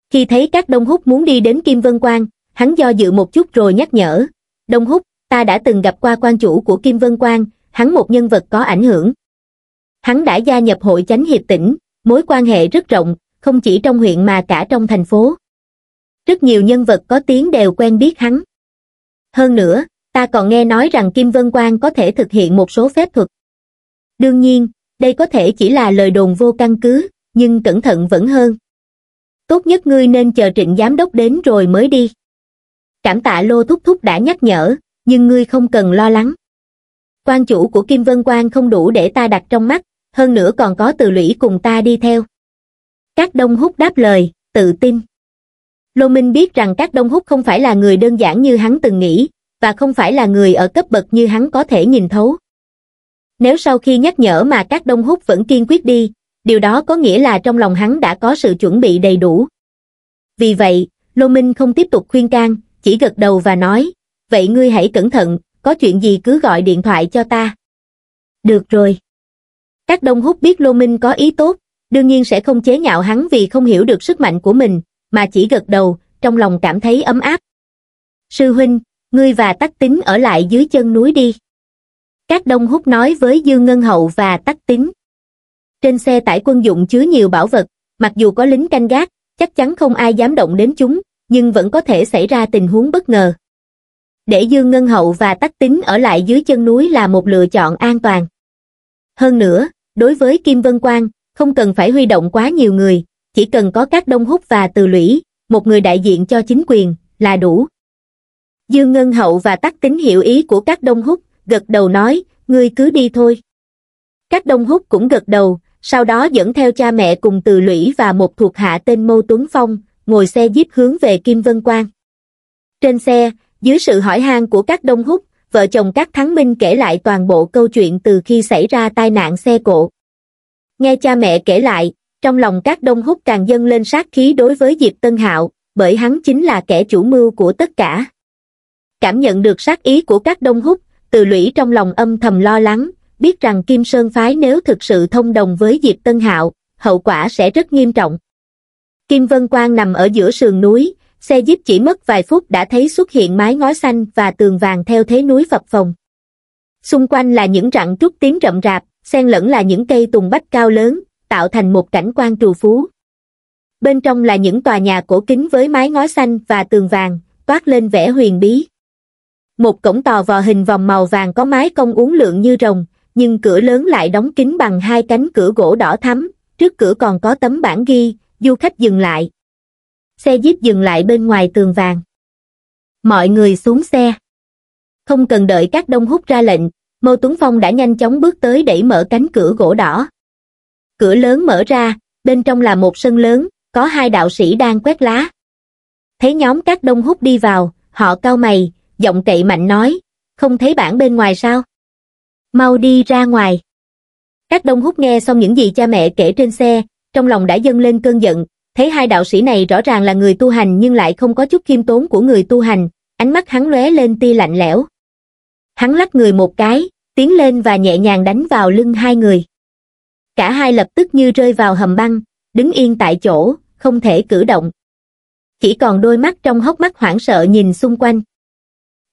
Khi thấy các Đông hút muốn đi đến Kim Vân Quan, hắn do dự một chút rồi nhắc nhở. Đông hút, ta đã từng gặp qua quan chủ của Kim Vân Quan, hắn một nhân vật có ảnh hưởng. Hắn đã gia nhập hội chánh hiệp tỉnh, Mối quan hệ rất rộng, không chỉ trong huyện mà cả trong thành phố. Rất nhiều nhân vật có tiếng đều quen biết hắn. Hơn nữa, ta còn nghe nói rằng Kim Vân Quang có thể thực hiện một số phép thuật. Đương nhiên, đây có thể chỉ là lời đồn vô căn cứ, nhưng cẩn thận vẫn hơn. Tốt nhất ngươi nên chờ trịnh giám đốc đến rồi mới đi. Cảm tạ Lô Thúc Thúc đã nhắc nhở, nhưng ngươi không cần lo lắng. Quan chủ của Kim Vân Quang không đủ để ta đặt trong mắt, hơn nữa còn có từ lũy cùng ta đi theo các đông hút đáp lời tự tin lô minh biết rằng các đông hút không phải là người đơn giản như hắn từng nghĩ và không phải là người ở cấp bậc như hắn có thể nhìn thấu nếu sau khi nhắc nhở mà các đông hút vẫn kiên quyết đi điều đó có nghĩa là trong lòng hắn đã có sự chuẩn bị đầy đủ vì vậy lô minh không tiếp tục khuyên can chỉ gật đầu và nói vậy ngươi hãy cẩn thận có chuyện gì cứ gọi điện thoại cho ta được rồi các đông hút biết Lô Minh có ý tốt, đương nhiên sẽ không chế nhạo hắn vì không hiểu được sức mạnh của mình, mà chỉ gật đầu, trong lòng cảm thấy ấm áp. Sư huynh, ngươi và tắc tính ở lại dưới chân núi đi. Các đông hút nói với Dương Ngân Hậu và tắc tính. Trên xe tải quân dụng chứa nhiều bảo vật, mặc dù có lính canh gác, chắc chắn không ai dám động đến chúng, nhưng vẫn có thể xảy ra tình huống bất ngờ. Để Dương Ngân Hậu và tắc tính ở lại dưới chân núi là một lựa chọn an toàn. Hơn nữa, đối với Kim Vân Quang, không cần phải huy động quá nhiều người, chỉ cần có các đông hút và từ lũy, một người đại diện cho chính quyền, là đủ. Dương Ngân Hậu và tắc tín hiểu ý của các đông hút, gật đầu nói, ngươi cứ đi thôi. Các đông hút cũng gật đầu, sau đó dẫn theo cha mẹ cùng từ lũy và một thuộc hạ tên mô Tuấn Phong, ngồi xe díp hướng về Kim Vân Quang. Trên xe, dưới sự hỏi han của các đông hút, vợ chồng các thắng minh kể lại toàn bộ câu chuyện từ khi xảy ra tai nạn xe cộ. Nghe cha mẹ kể lại, trong lòng các đông hút càng dâng lên sát khí đối với Diệp Tân Hạo, bởi hắn chính là kẻ chủ mưu của tất cả. Cảm nhận được sát ý của các đông hút, từ lũy trong lòng âm thầm lo lắng, biết rằng Kim Sơn Phái nếu thực sự thông đồng với Diệp Tân Hạo, hậu quả sẽ rất nghiêm trọng. Kim Vân Quang nằm ở giữa sườn núi, xe jeep chỉ mất vài phút đã thấy xuất hiện mái ngói xanh và tường vàng theo thế núi phập phồng. Xung quanh là những rặng trúc tím rậm rạp, xen lẫn là những cây tùng bách cao lớn, tạo thành một cảnh quan trù phú. Bên trong là những tòa nhà cổ kính với mái ngói xanh và tường vàng, toát lên vẻ huyền bí. Một cổng tò vò hình vòng màu vàng có mái cong uốn lượn như rồng, nhưng cửa lớn lại đóng kín bằng hai cánh cửa gỗ đỏ thắm, trước cửa còn có tấm bảng ghi, du khách dừng lại, xe jeep dừng lại bên ngoài tường vàng. Mọi người xuống xe. Không cần đợi các đông hút ra lệnh, Mâu Tuấn Phong đã nhanh chóng bước tới đẩy mở cánh cửa gỗ đỏ. Cửa lớn mở ra, bên trong là một sân lớn, có hai đạo sĩ đang quét lá. Thấy nhóm các đông hút đi vào, họ cau mày, giọng cậy mạnh nói, không thấy bản bên ngoài sao? Mau đi ra ngoài. Các đông hút nghe xong những gì cha mẹ kể trên xe, trong lòng đã dâng lên cơn giận, thấy hai đạo sĩ này rõ ràng là người tu hành nhưng lại không có chút khiêm tốn của người tu hành, ánh mắt hắn lóe lên tia lạnh lẽo. Hắn lắc người một cái, tiến lên và nhẹ nhàng đánh vào lưng hai người. Cả hai lập tức như rơi vào hầm băng, đứng yên tại chỗ, không thể cử động. Chỉ còn đôi mắt trong hốc mắt hoảng sợ nhìn xung quanh.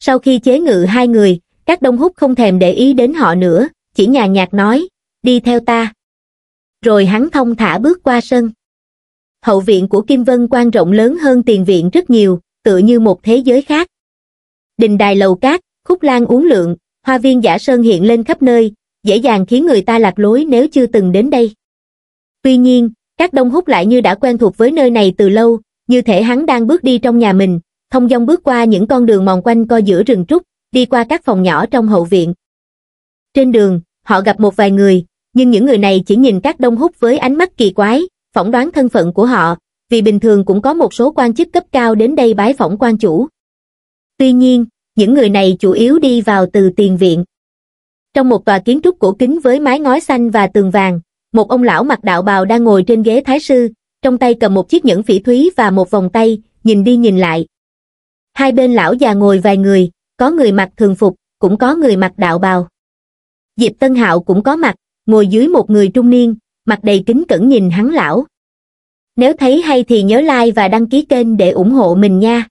Sau khi chế ngự hai người, các đông hút không thèm để ý đến họ nữa, chỉ nhàn nhạt nói, đi theo ta. Rồi hắn thông thả bước qua sân hậu viện của Kim Vân quan rộng lớn hơn tiền viện rất nhiều, tựa như một thế giới khác. Đình đài lầu cát, khúc lan uống lượng, hoa viên giả sơn hiện lên khắp nơi, dễ dàng khiến người ta lạc lối nếu chưa từng đến đây. Tuy nhiên, các đông hút lại như đã quen thuộc với nơi này từ lâu, như thể hắn đang bước đi trong nhà mình, thông dong bước qua những con đường mòn quanh co giữa rừng trúc, đi qua các phòng nhỏ trong hậu viện. Trên đường, họ gặp một vài người, nhưng những người này chỉ nhìn các đông hút với ánh mắt kỳ quái, phỏng đoán thân phận của họ, vì bình thường cũng có một số quan chức cấp cao đến đây bái phỏng quan chủ. Tuy nhiên, những người này chủ yếu đi vào từ tiền viện. Trong một tòa kiến trúc cổ kính với mái ngói xanh và tường vàng, một ông lão mặc đạo bào đang ngồi trên ghế thái sư, trong tay cầm một chiếc nhẫn phỉ thúy và một vòng tay, nhìn đi nhìn lại. Hai bên lão già ngồi vài người, có người mặc thường phục, cũng có người mặc đạo bào. Diệp Tân Hạo cũng có mặt, ngồi dưới một người trung niên, mặt đầy kính cẩn nhìn hắn lão nếu thấy hay thì nhớ like và đăng ký kênh để ủng hộ mình nha